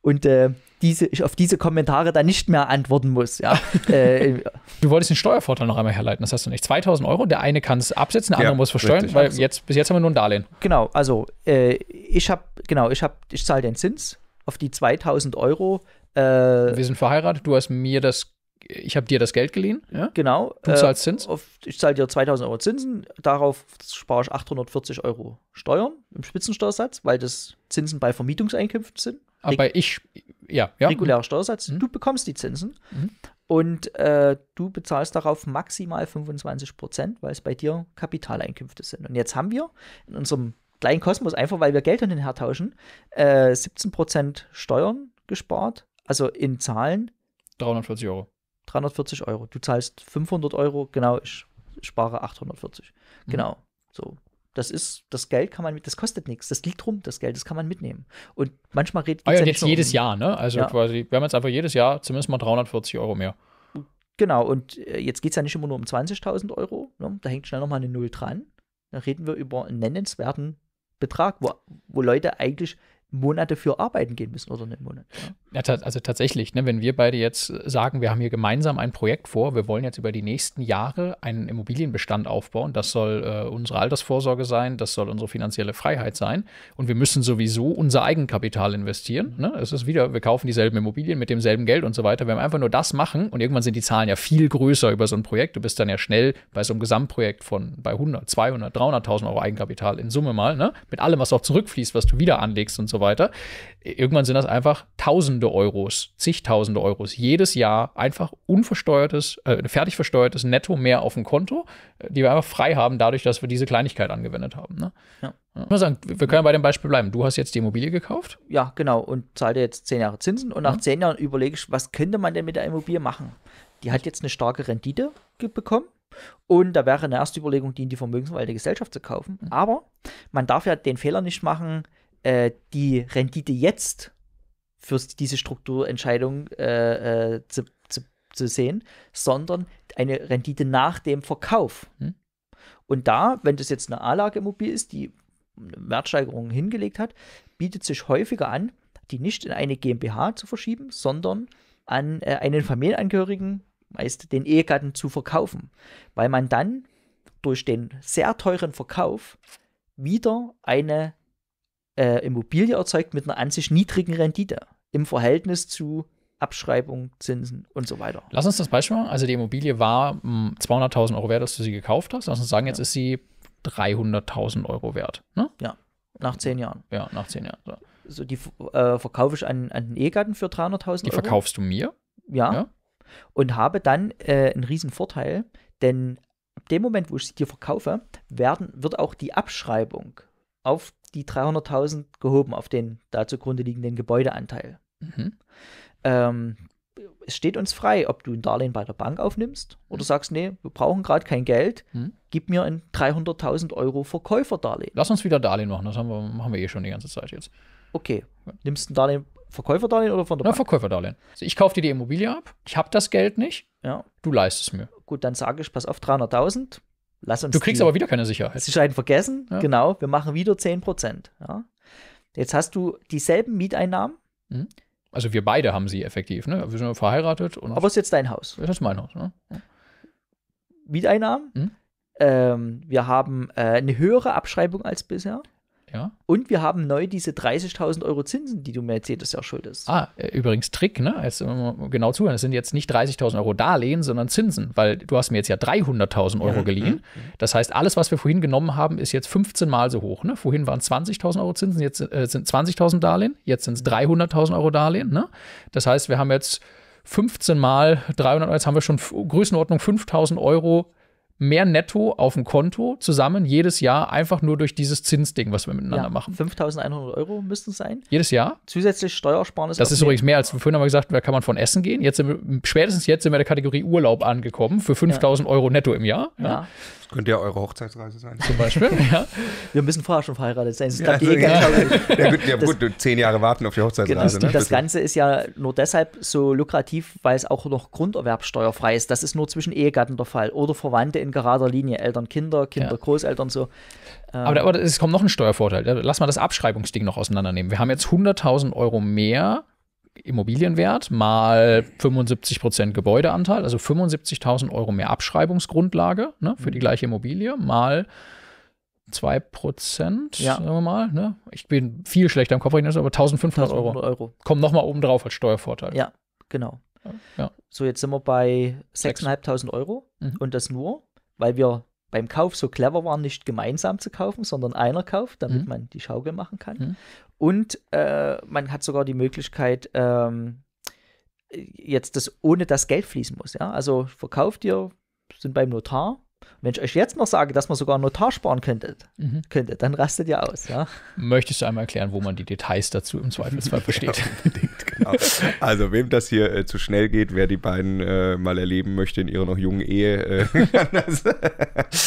und äh, diese, ich auf diese Kommentare dann nicht mehr antworten muss. Ja. Äh, du wolltest den Steuervorteil noch einmal herleiten, das hast du nicht. 2000 Euro, der eine kann es absetzen, der andere ja, muss versteuern, richtig, weil jetzt, bis jetzt haben wir nur ein Darlehen. Genau, also äh, ich habe, genau, ich habe, ich zahle den Zins auf die 2000 Euro. Äh, wir sind verheiratet, du hast mir das ich habe dir das Geld geliehen. Ja? Genau. Du äh, zahlst äh, Zins? Auf, ich zahle dir 2000 Euro Zinsen, darauf spare ich 840 Euro Steuern im Spitzensteuersatz, weil das Zinsen bei Vermietungseinkünften sind. Aber Reg ich, ja, ja. Regulärer Steuersatz, mhm. du bekommst die Zinsen mhm. und äh, du bezahlst darauf maximal 25 Prozent, weil es bei dir Kapitaleinkünfte sind. Und jetzt haben wir in unserem kleinen Kosmos, einfach weil wir Geld hin und her tauschen, äh, 17 Prozent Steuern gespart, also in Zahlen 340 Euro. 340 Euro. Du zahlst 500 Euro, genau, ich spare 840. Mhm. Genau, so. Das ist, das Geld kann man mit, das kostet nichts, das liegt rum, das Geld, das kann man mitnehmen. Und manchmal redet ah, ja, jetzt jedes um, Jahr, ne? Also ja. quasi, wir haben jetzt einfach jedes Jahr zumindest mal 340 Euro mehr. Genau, und äh, jetzt geht es ja nicht immer nur um 20.000 Euro, ne? da hängt schnell nochmal eine Null dran. Dann reden wir über einen nennenswerten Betrag, wo, wo Leute eigentlich Monate für arbeiten gehen müssen oder einen Monat. Ja. Ja, also tatsächlich, ne, wenn wir beide jetzt sagen, wir haben hier gemeinsam ein Projekt vor, wir wollen jetzt über die nächsten Jahre einen Immobilienbestand aufbauen, das soll äh, unsere Altersvorsorge sein, das soll unsere finanzielle Freiheit sein und wir müssen sowieso unser Eigenkapital investieren. Ne? Es ist wieder, wir kaufen dieselben Immobilien mit demselben Geld und so weiter. Wenn wir einfach nur das machen und irgendwann sind die Zahlen ja viel größer über so ein Projekt, du bist dann ja schnell bei so einem Gesamtprojekt von bei 100, 200, 300.000 Euro Eigenkapital in Summe mal, ne? mit allem, was auch zurückfließt, was du wieder anlegst und so weiter weiter. Irgendwann sind das einfach Tausende Euros, zigtausende Euros jedes Jahr einfach unversteuertes, äh, fertig versteuertes Netto mehr auf dem Konto, äh, die wir einfach frei haben, dadurch, dass wir diese Kleinigkeit angewendet haben. Ne? Ja. Ich muss sagen, wir können bei dem Beispiel bleiben. Du hast jetzt die Immobilie gekauft. Ja, genau. Und zahle jetzt zehn Jahre Zinsen. Und nach mhm. zehn Jahren überlege ich, was könnte man denn mit der Immobilie machen? Die hat jetzt eine starke Rendite bekommen. Und da wäre eine erste Überlegung, die in die Vermögensverwaltende Gesellschaft zu kaufen. Mhm. Aber man darf ja den Fehler nicht machen, äh, die Rendite jetzt für diese Strukturentscheidung äh, äh, zu, zu, zu, sehen, sondern eine Rendite nach dem Verkauf. Hm? Und da, wenn das jetzt eine A-Lage-Immobilie ist, die eine Wertsteigerung hingelegt hat, bietet sich häufiger an, die nicht in eine GmbH zu verschieben, sondern an äh, einen Familienangehörigen, meist den Ehegatten, zu verkaufen. Weil man dann durch den sehr teuren Verkauf wieder eine äh, Immobilie erzeugt mit einer an sich niedrigen Rendite im Verhältnis zu Abschreibung, Zinsen und so weiter. Lass uns das Beispiel machen. Also die Immobilie war 200.000 hm, Euro wert, als du sie gekauft hast. Lass uns sagen, jetzt ja. ist sie 300.000 Euro wert. Ne? Ja, nach zehn Jahren. Ja, nach zehn Jahren. So, also die äh, verkaufe ich an, an den Ehegatten für 300.000 Euro. Die verkaufst du mir? Ja. ja. Und habe dann äh, einen riesen Vorteil, denn ab dem Moment, wo ich sie dir verkaufe, werden, wird auch die Abschreibung auf die 300.000 gehoben auf den da zugrunde liegenden Gebäudeanteil. Mhm. Ähm, es steht uns frei, ob du ein Darlehen bei der Bank aufnimmst oder mhm. sagst, nee, wir brauchen gerade kein Geld, mhm. gib mir ein 300.000 Euro Verkäuferdarlehen. Lass uns wieder Darlehen machen, das wir, machen wir eh schon die ganze Zeit jetzt. Okay, nimmst du ein Darlehen, Verkäuferdarlehen oder von der Na, Bank? Verkäuferdarlehen. Also ich kaufe dir die Immobilie ab, ich habe das Geld nicht, ja. du leistest mir. Gut, dann sage ich, pass auf, 300.000, Lass uns du kriegst die, aber wieder keine Sicherheit. Sicherheit vergessen, ja. genau. Wir machen wieder 10%. Ja. Jetzt hast du dieselben Mieteinnahmen. Mhm. Also wir beide haben sie effektiv, ne? Wir sind verheiratet. Und aber es ist jetzt dein Haus. Das ist mein Haus, ne? Mieteinnahmen. Mhm. Ähm, wir haben äh, eine höhere Abschreibung als bisher. Ja. Und wir haben neu diese 30.000 Euro Zinsen, die du Mercedes ja schuldest. Ah, äh, übrigens Trick, ne? Also, genau zuhören. Es sind jetzt nicht 30.000 Euro Darlehen, sondern Zinsen, weil du hast mir jetzt ja 300.000 Euro mhm. geliehen. Das heißt, alles, was wir vorhin genommen haben, ist jetzt 15 Mal so hoch. Ne? Vorhin waren 20.000 Euro Zinsen, jetzt äh, sind 20.000 Darlehen, jetzt sind es 300.000 Euro Darlehen. Ne? Das heißt, wir haben jetzt 15 Mal 300, jetzt haben wir schon Größenordnung 5.000 Euro mehr netto auf dem Konto zusammen jedes Jahr, einfach nur durch dieses Zinsding, was wir miteinander ja, machen. 5100 Euro müssten es sein. Jedes Jahr. Zusätzlich Steuersparnis. Das ist mehr. übrigens mehr, als vorhin haben wir gesagt, da kann man von essen gehen. Jetzt wir, spätestens jetzt sind wir in der Kategorie Urlaub angekommen für 5000 ja. Euro netto im Jahr. ja. ja. Könnte ja eure Hochzeitsreise sein. Zum Beispiel, ja. Wir müssen vorher schon verheiratet sein. Das ist ja, also, ja. ja, gut, ja, das, zehn Jahre warten auf die Hochzeitsreise. Genau, das, ne? das Ganze ist ja nur deshalb so lukrativ, weil es auch noch grunderwerbsteuerfrei ist. Das ist nur zwischen Ehegatten der Fall oder Verwandte in gerader Linie, Eltern, Kinder, Kinder, ja. Großeltern so. Ähm, aber, aber es kommt noch ein Steuervorteil. Lass mal das Abschreibungsding noch auseinandernehmen. Wir haben jetzt 100.000 Euro mehr Immobilienwert mal 75 Gebäudeanteil, also 75.000 Euro mehr Abschreibungsgrundlage ne, für die mhm. gleiche Immobilie mal 2 ja. sagen wir mal. Ne? Ich bin viel schlechter im Kopf, aber 1500 Euro. Euro. Kommen nochmal oben drauf als Steuervorteil. Ja, genau. Ja. So, jetzt sind wir bei 6.500 Euro mhm. und das nur, weil wir beim Kauf so clever waren, nicht gemeinsam zu kaufen, sondern einer kauft, damit mhm. man die Schaukel machen kann. Mhm. Und äh, man hat sogar die Möglichkeit, ähm, jetzt das ohne das Geld fließen muss. Ja? Also verkauft ihr, sind beim Notar, wenn ich euch jetzt noch sage, dass man sogar Notar sparen könnte, mhm. könnte dann rastet ihr aus. Ja? Möchtest du einmal erklären, wo man die Details dazu im Zweifelsfall versteht? ja, unbedingt, genau. Also, wem das hier äh, zu schnell geht, wer die beiden äh, mal erleben möchte in ihrer noch jungen Ehe, äh, das,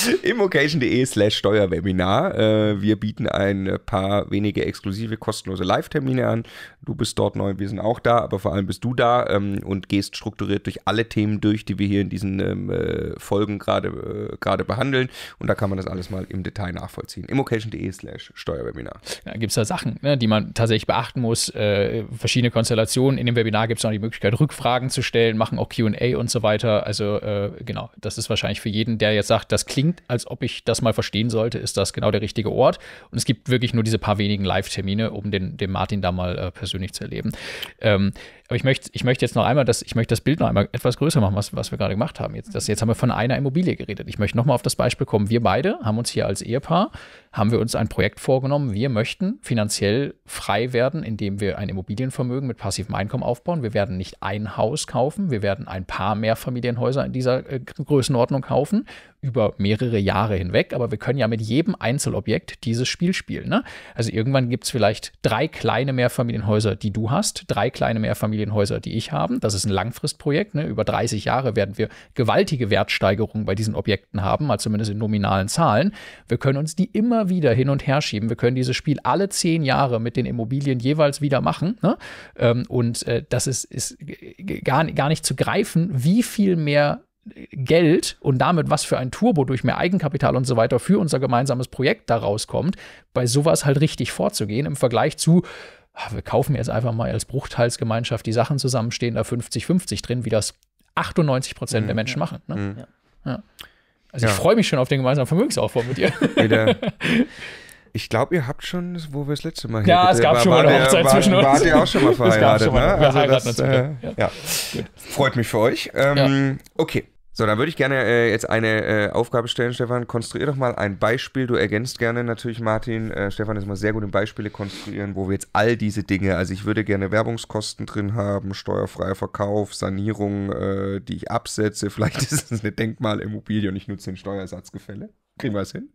immocation.de slash Steuerwebinar. Äh, wir bieten ein paar wenige exklusive, kostenlose Live-Termine an. Du bist dort neu, wir sind auch da, aber vor allem bist du da ähm, und gehst strukturiert durch alle Themen durch, die wir hier in diesen ähm, äh, Folgen gerade äh, äh, gerade behandeln. Und da kann man das alles mal im Detail nachvollziehen. Immocation.de slash Steuerwebinar. Da gibt es da Sachen, ne, die man tatsächlich beachten muss. Äh, verschiedene Konstellationen. In dem Webinar gibt es noch die Möglichkeit, Rückfragen zu stellen, machen auch QA und so weiter. Also äh, genau, das ist wahrscheinlich für jeden, der jetzt sagt, das klingt, als ob ich das mal verstehen sollte, ist das genau der richtige Ort. Und es gibt wirklich nur diese paar wenigen Live-Termine, um den, den Martin da mal äh, persönlich zu erleben. Ähm, aber ich möchte, ich möchte jetzt noch einmal das, ich möchte das Bild noch einmal etwas größer machen, was, was wir gerade gemacht haben. Jetzt, das, jetzt haben wir von einer Immobilie geredet. Ich ich möchte nochmal auf das Beispiel kommen. Wir beide haben uns hier als Ehepaar haben wir uns ein Projekt vorgenommen. Wir möchten finanziell frei werden, indem wir ein Immobilienvermögen mit passivem Einkommen aufbauen. Wir werden nicht ein Haus kaufen, wir werden ein paar Mehrfamilienhäuser in dieser äh, Größenordnung kaufen, über mehrere Jahre hinweg. Aber wir können ja mit jedem Einzelobjekt dieses Spiel spielen. Ne? Also irgendwann gibt es vielleicht drei kleine Mehrfamilienhäuser, die du hast, drei kleine Mehrfamilienhäuser, die ich habe. Das ist ein Langfristprojekt. Ne? Über 30 Jahre werden wir gewaltige Wertsteigerungen bei diesen Objekten haben, mal zumindest in nominalen Zahlen. Wir können uns die immer immer wieder hin und her schieben. Wir können dieses Spiel alle zehn Jahre mit den Immobilien jeweils wieder machen. Ne? Ähm, und äh, das ist, ist gar, gar nicht zu greifen, wie viel mehr Geld und damit was für ein Turbo durch mehr Eigenkapital und so weiter für unser gemeinsames Projekt da rauskommt, bei sowas halt richtig vorzugehen im Vergleich zu, ah, wir kaufen jetzt einfach mal als Bruchteilsgemeinschaft die Sachen zusammen, stehen da 50-50 drin, wie das 98 Prozent mhm. der Menschen machen. Ne? Mhm. Ja. Also ja. ich freue mich schon auf den gemeinsamen Vermögensaufbau mit dir. Ich glaube, ihr habt schon, wo wir das letzte Mal hier Ja, es gab war, schon mal eine Hochzeit war, zwischen uns. Wart ihr auch schon mal verheiratet, schon mal. Ne? Also wir also das, äh, ja. Ja. Freut mich für euch. Ähm, ja. Okay, so, dann würde ich gerne äh, jetzt eine äh, Aufgabe stellen, Stefan. Konstruier doch mal ein Beispiel. Du ergänzt gerne natürlich, Martin. Äh, Stefan ist mal sehr gut in Beispiele konstruieren, wo wir jetzt all diese Dinge, also ich würde gerne Werbungskosten drin haben, steuerfreier Verkauf, Sanierung, äh, die ich absetze. Vielleicht ist es eine Denkmalimmobilie und ich nutze den Steuersatzgefälle. Kriegen wir es hin?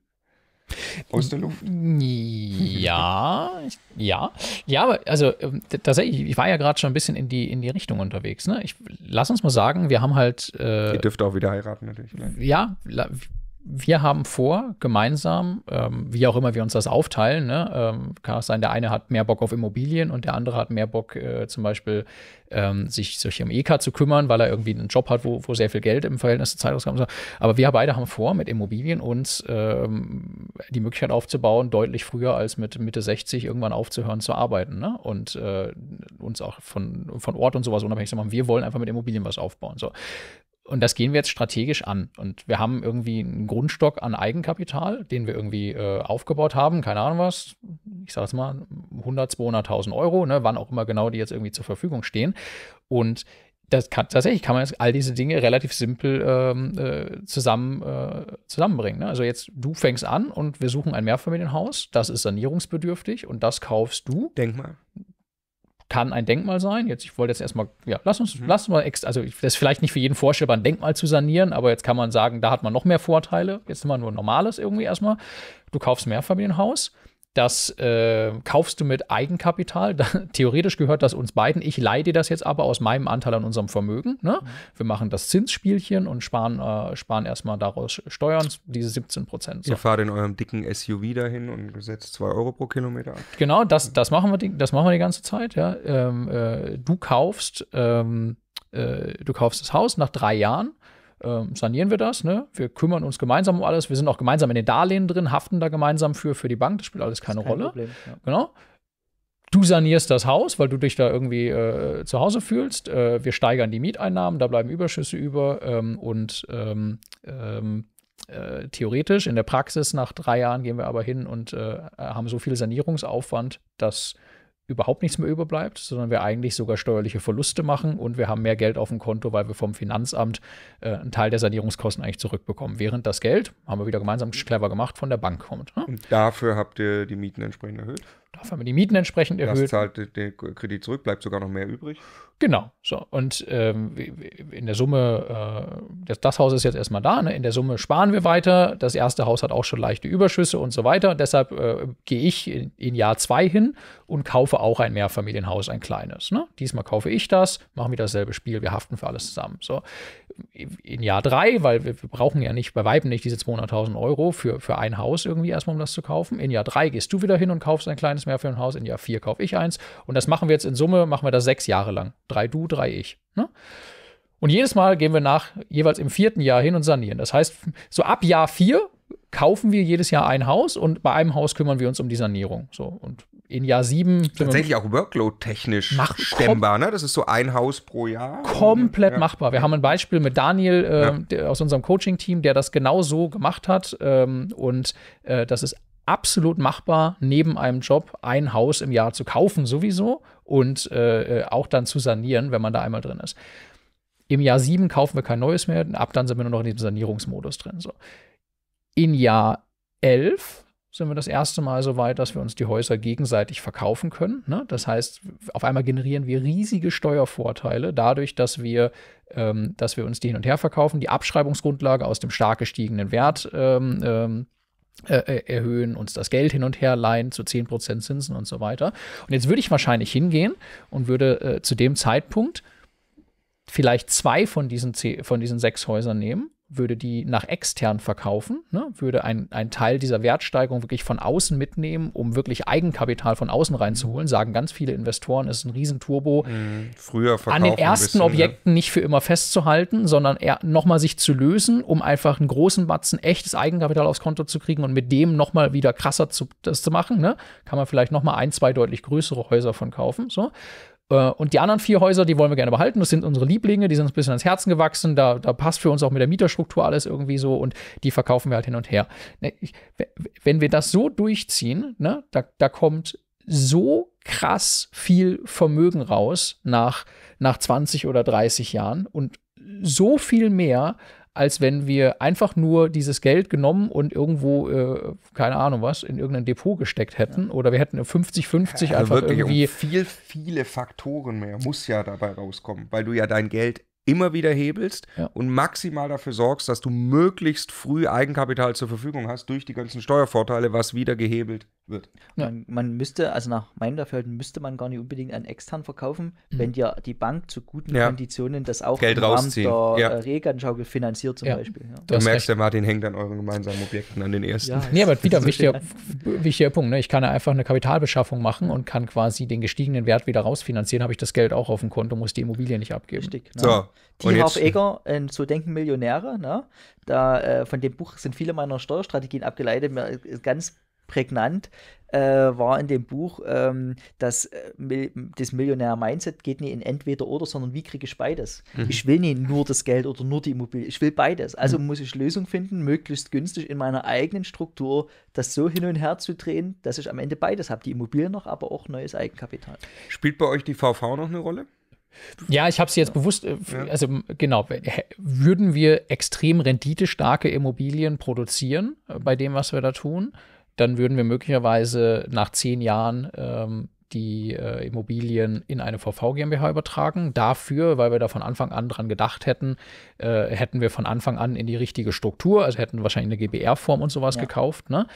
Aus der Luft? Ja, ja, ja, also ähm, tatsächlich, ich war ja gerade schon ein bisschen in die, in die Richtung unterwegs. Ne? Ich, lass uns mal sagen, wir haben halt. Äh, Ihr dürft auch wieder heiraten, natürlich. Vielleicht. Ja, wir haben vor, gemeinsam, ähm, wie auch immer wir uns das aufteilen, ne? ähm, kann es sein, der eine hat mehr Bock auf Immobilien und der andere hat mehr Bock, äh, zum Beispiel ähm, sich, sich um EK zu kümmern, weil er irgendwie einen Job hat, wo, wo sehr viel Geld im Verhältnis zu Zeit ist. Aber wir beide haben vor, mit Immobilien uns ähm, die Möglichkeit aufzubauen, deutlich früher als mit Mitte 60 irgendwann aufzuhören zu arbeiten ne? und äh, uns auch von, von Ort und sowas unabhängig zu machen. Wir wollen einfach mit Immobilien was aufbauen. So. Und das gehen wir jetzt strategisch an. Und wir haben irgendwie einen Grundstock an Eigenkapital, den wir irgendwie äh, aufgebaut haben, keine Ahnung was, ich sage jetzt mal 100, 200.000 Euro, ne, wann auch immer genau die jetzt irgendwie zur Verfügung stehen. Und kann, tatsächlich kann man jetzt all diese Dinge relativ simpel ähm, äh, zusammen, äh, zusammenbringen. Ne? Also jetzt, du fängst an und wir suchen ein Mehrfamilienhaus, das ist sanierungsbedürftig und das kaufst du. Denkmal kann ein Denkmal sein. Jetzt, ich wollte jetzt erstmal, ja, lass uns, mhm. lass mal, extra, also das ist vielleicht nicht für jeden vorstellbar, ein Denkmal zu sanieren, aber jetzt kann man sagen, da hat man noch mehr Vorteile. Jetzt immer nur normales irgendwie erstmal. Du kaufst Mehrfamilienhaus. Haus das äh, kaufst du mit Eigenkapital. Theoretisch gehört das uns beiden. Ich leide das jetzt aber aus meinem Anteil an unserem Vermögen. Ne? Mhm. Wir machen das Zinsspielchen und sparen, äh, sparen erstmal daraus Steuern, diese 17 Prozent. So. Ihr fahrt in eurem dicken SUV dahin und setzt 2 Euro pro Kilometer ab. Genau, das, das, machen, wir die, das machen wir die ganze Zeit. Ja? Ähm, äh, du kaufst. Ähm, äh, du kaufst das Haus nach drei Jahren ähm, sanieren wir das. Ne? Wir kümmern uns gemeinsam um alles. Wir sind auch gemeinsam in den Darlehen drin, haften da gemeinsam für, für die Bank. Das spielt alles keine kein Rolle. Problem, ja. Genau. Du sanierst das Haus, weil du dich da irgendwie äh, zu Hause fühlst. Äh, wir steigern die Mieteinnahmen, da bleiben Überschüsse über ähm, und ähm, ähm äh, theoretisch in der Praxis nach drei Jahren gehen wir aber hin und äh, haben so viel Sanierungsaufwand, dass überhaupt nichts mehr überbleibt, sondern wir eigentlich sogar steuerliche Verluste machen und wir haben mehr Geld auf dem Konto, weil wir vom Finanzamt äh, einen Teil der Sanierungskosten eigentlich zurückbekommen. Während das Geld, haben wir wieder gemeinsam clever gemacht, von der Bank kommt. Ne? Und dafür habt ihr die Mieten entsprechend erhöht? Dafür haben wir die Mieten entsprechend erhöht. Das zahlt der Kredit zurück, bleibt sogar noch mehr übrig. Genau, so. Und ähm, in der Summe, äh, das, das, Haus ist jetzt erstmal da, ne? in der Summe sparen wir weiter. Das erste Haus hat auch schon leichte Überschüsse und so weiter. Und deshalb äh, gehe ich in, in Jahr zwei hin und kaufe auch ein Mehrfamilienhaus, ein kleines. Ne? Diesmal kaufe ich das, machen wir dasselbe Spiel, wir haften für alles zusammen. So. In Jahr drei, weil wir, wir brauchen ja nicht bei Weiben nicht diese 200.000 Euro für, für ein Haus irgendwie erstmal, um das zu kaufen. In Jahr drei gehst du wieder hin und kaufst ein kleines Mehrfamilienhaus. In Jahr vier kaufe ich eins. Und das machen wir jetzt in Summe, machen wir das sechs Jahre lang Drei du, drei ich. Ne? Und jedes Mal gehen wir nach jeweils im vierten Jahr hin und sanieren. Das heißt, so ab Jahr vier kaufen wir jedes Jahr ein Haus und bei einem Haus kümmern wir uns um die Sanierung. So und in Jahr sieben tatsächlich auch Workload-technisch stemmbar. Ne? Das ist so ein Haus pro Jahr. Komplett ja. machbar. Wir haben ein Beispiel mit Daniel äh, ja. der, aus unserem Coaching-Team, der das genau so gemacht hat ähm, und äh, das ist absolut machbar, neben einem Job ein Haus im Jahr zu kaufen sowieso und äh, äh, auch dann zu sanieren, wenn man da einmal drin ist. Im Jahr 7 kaufen wir kein neues mehr, ab dann sind wir nur noch in diesem Sanierungsmodus drin. So. In Jahr 11 sind wir das erste Mal so weit, dass wir uns die Häuser gegenseitig verkaufen können. Ne? Das heißt, auf einmal generieren wir riesige Steuervorteile dadurch, dass wir, ähm, dass wir uns die hin und her verkaufen, die Abschreibungsgrundlage aus dem stark gestiegenen Wert ähm, ähm, äh, äh, erhöhen, uns das Geld hin und her leihen zu 10% Zinsen und so weiter. Und jetzt würde ich wahrscheinlich hingehen und würde äh, zu dem Zeitpunkt vielleicht zwei von diesen, von diesen sechs Häusern nehmen würde die nach extern verkaufen, ne? würde einen Teil dieser Wertsteigerung wirklich von außen mitnehmen, um wirklich Eigenkapital von außen reinzuholen, mhm. sagen ganz viele Investoren, es ist ein Riesenturbo. Mhm. Früher verkaufen. An den ersten bisschen, ne? Objekten ne? nicht für immer festzuhalten, sondern eher nochmal sich zu lösen, um einfach einen großen Batzen echtes Eigenkapital aufs Konto zu kriegen und mit dem nochmal wieder krasser zu, das zu machen. Ne? Kann man vielleicht nochmal ein, zwei deutlich größere Häuser von kaufen. So. Äh, und die anderen vier Häuser, die wollen wir gerne behalten. Das sind unsere Lieblinge, die sind uns ein bisschen ans Herzen gewachsen. Da, da passt für uns auch mit der Mieterstruktur alles irgendwie so und die verkaufen wir halt hin und her. Ne, wenn wir das so durchziehen, ne, da, da kommt so krass viel Vermögen raus nach, nach 20 oder 30 Jahren und so viel mehr, als wenn wir einfach nur dieses Geld genommen und irgendwo, äh, keine Ahnung was, in irgendein Depot gesteckt hätten. Ja. Oder wir hätten 50-50 also einfach irgendwie. Um viel, viele Faktoren mehr muss ja dabei rauskommen, weil du ja dein Geld immer wieder hebelst ja. und maximal dafür sorgst, dass du möglichst früh Eigenkapital zur Verfügung hast durch die ganzen Steuervorteile, was wieder gehebelt wird. Ja. Man, man, müsste, also nach meinem Dafürhalten, müsste man gar nicht unbedingt an extern verkaufen, mhm. wenn dir die Bank zu guten ja. Konditionen das auch Geld im rausziehen. Rahmen der ja. Äh, Reganschaukel finanziert zum Beispiel. Du, du merkst, der Martin hängt an euren gemeinsamen Objekten, an den ersten. Ja, nee, aber wieder ein wichtiger, wichtiger Punkt. Ne? Ich kann ja einfach eine Kapitalbeschaffung machen und kann quasi den gestiegenen Wert wieder rausfinanzieren, habe ich das Geld auch auf dem Konto, muss die Immobilie nicht abgeben. Richtig, ne? So, die und jetzt, Eger, äh, So denken Millionäre, ne? da, äh, von dem Buch sind viele meiner Steuerstrategien abgeleitet, mir ganz prägnant äh, war in dem Buch, ähm, dass äh, das Millionär-Mindset geht nie in entweder oder, sondern wie kriege ich beides? Mhm. Ich will nicht nur das Geld oder nur die Immobilie, ich will beides. Also mhm. muss ich Lösungen finden, möglichst günstig in meiner eigenen Struktur, das so hin und her zu drehen, dass ich am Ende beides habe, die Immobilie noch, aber auch neues Eigenkapital. Spielt bei euch die VV noch eine Rolle? Ja, ich habe sie jetzt bewusst, äh, also genau, würden wir extrem renditestarke Immobilien produzieren äh, bei dem, was wir da tun, dann würden wir möglicherweise nach zehn Jahren ähm, die äh, Immobilien in eine VV GmbH übertragen. Dafür, weil wir da von Anfang an dran gedacht hätten, äh, hätten wir von Anfang an in die richtige Struktur, also hätten wahrscheinlich eine GBR-Form und sowas ja. gekauft. Ne?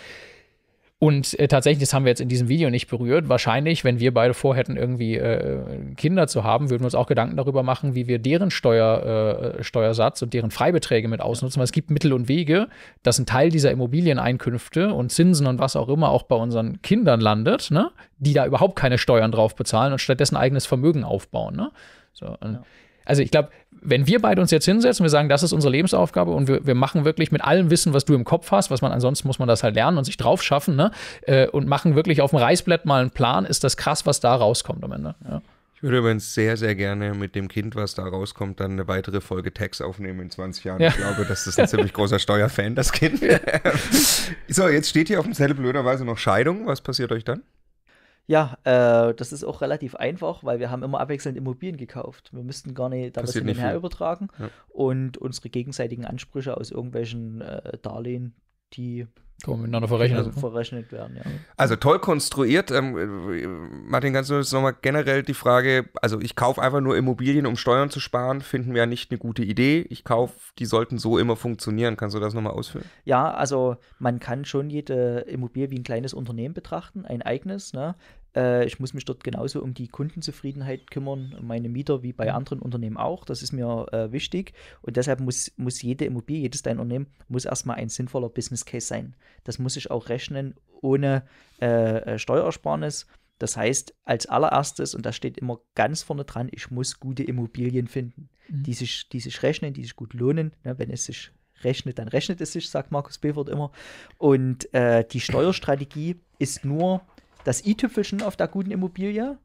Und äh, tatsächlich, das haben wir jetzt in diesem Video nicht berührt. Wahrscheinlich, wenn wir beide vorhätten, irgendwie äh, Kinder zu haben, würden wir uns auch Gedanken darüber machen, wie wir deren Steuer, äh, Steuersatz und deren Freibeträge mit ausnutzen. Weil es gibt Mittel und Wege, dass ein Teil dieser Immobilieneinkünfte und Zinsen und was auch immer auch bei unseren Kindern landet, ne? die da überhaupt keine Steuern drauf bezahlen und stattdessen eigenes Vermögen aufbauen. Ne? So, ja. Also ich glaube, wenn wir beide uns jetzt hinsetzen, wir sagen, das ist unsere Lebensaufgabe und wir, wir machen wirklich mit allem Wissen, was du im Kopf hast, was man ansonsten muss man das halt lernen und sich drauf schaffen, ne? Äh, und machen wirklich auf dem Reißblatt mal einen Plan, ist das krass, was da rauskommt am Ende. Ja. Ich würde übrigens sehr, sehr gerne mit dem Kind, was da rauskommt, dann eine weitere Folge Tags aufnehmen in 20 Jahren. Ja. Ich glaube, das ist ein ziemlich großer Steuerfan, das Kind. so, jetzt steht hier auf dem Zettel blöderweise noch Scheidung. Was passiert euch dann? Ja, äh, das ist auch relativ einfach, weil wir haben immer abwechselnd Immobilien gekauft. Wir müssten gar nicht da was hin und her übertragen ja. und unsere gegenseitigen Ansprüche aus irgendwelchen äh, Darlehen, die kann miteinander verrechnen. Also ne? verrechnet werden, ja. Also toll konstruiert. Ähm, äh, Martin, kannst du jetzt nochmal generell die Frage, also ich kaufe einfach nur Immobilien, um Steuern zu sparen, finden wir ja nicht eine gute Idee. Ich kaufe, die sollten so immer funktionieren. Kannst du das nochmal ausführen? Ja, also man kann schon jede Immobilie wie ein kleines Unternehmen betrachten, ein eigenes. Ne? Äh, ich muss mich dort genauso um die Kundenzufriedenheit kümmern, um meine Mieter wie bei mhm. anderen Unternehmen auch. Das ist mir äh, wichtig. Und deshalb muss, muss jede Immobilie, jedes dein Unternehmen, muss erstmal ein sinnvoller Business Case sein. Das muss ich auch rechnen ohne äh, äh Steuersparnis. Das heißt, als allererstes, und das steht immer ganz vorne dran, ich muss gute Immobilien finden, mhm. die, sich, die sich rechnen, die sich gut lohnen. Ne, wenn es sich rechnet, dann rechnet es sich, sagt Markus Bewert immer. Und äh, die Steuerstrategie ist nur das i-Tüpfelchen auf der guten Immobilie,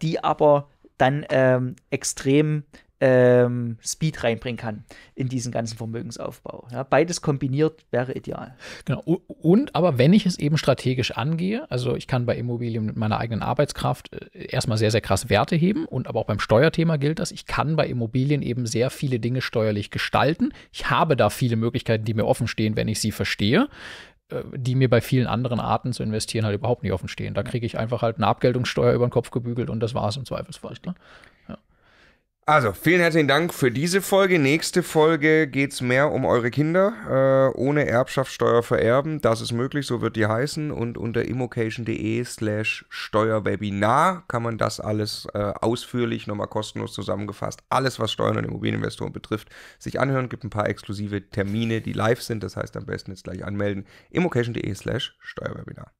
die aber dann ähm, extrem ähm, Speed reinbringen kann in diesen ganzen Vermögensaufbau. Ja, beides kombiniert wäre ideal. Genau. Und aber wenn ich es eben strategisch angehe, also ich kann bei Immobilien mit meiner eigenen Arbeitskraft äh, erstmal sehr, sehr krass Werte heben und aber auch beim Steuerthema gilt das, ich kann bei Immobilien eben sehr viele Dinge steuerlich gestalten. Ich habe da viele Möglichkeiten, die mir offen stehen, wenn ich sie verstehe. Äh, die mir bei vielen anderen Arten zu investieren halt überhaupt nicht offen stehen. Da kriege ich einfach halt eine Abgeltungssteuer über den Kopf gebügelt und das war es im Zweifelsfall. Ne? Also, vielen herzlichen Dank für diese Folge. Nächste Folge geht es mehr um eure Kinder. Äh, ohne Erbschaftssteuer vererben, das ist möglich, so wird die heißen. Und unter immocation.de slash Steuerwebinar kann man das alles äh, ausführlich, nochmal kostenlos zusammengefasst, alles, was Steuern und Immobilieninvestoren betrifft, sich anhören. Gibt ein paar exklusive Termine, die live sind. Das heißt, am besten jetzt gleich anmelden. immocation.de slash Steuerwebinar.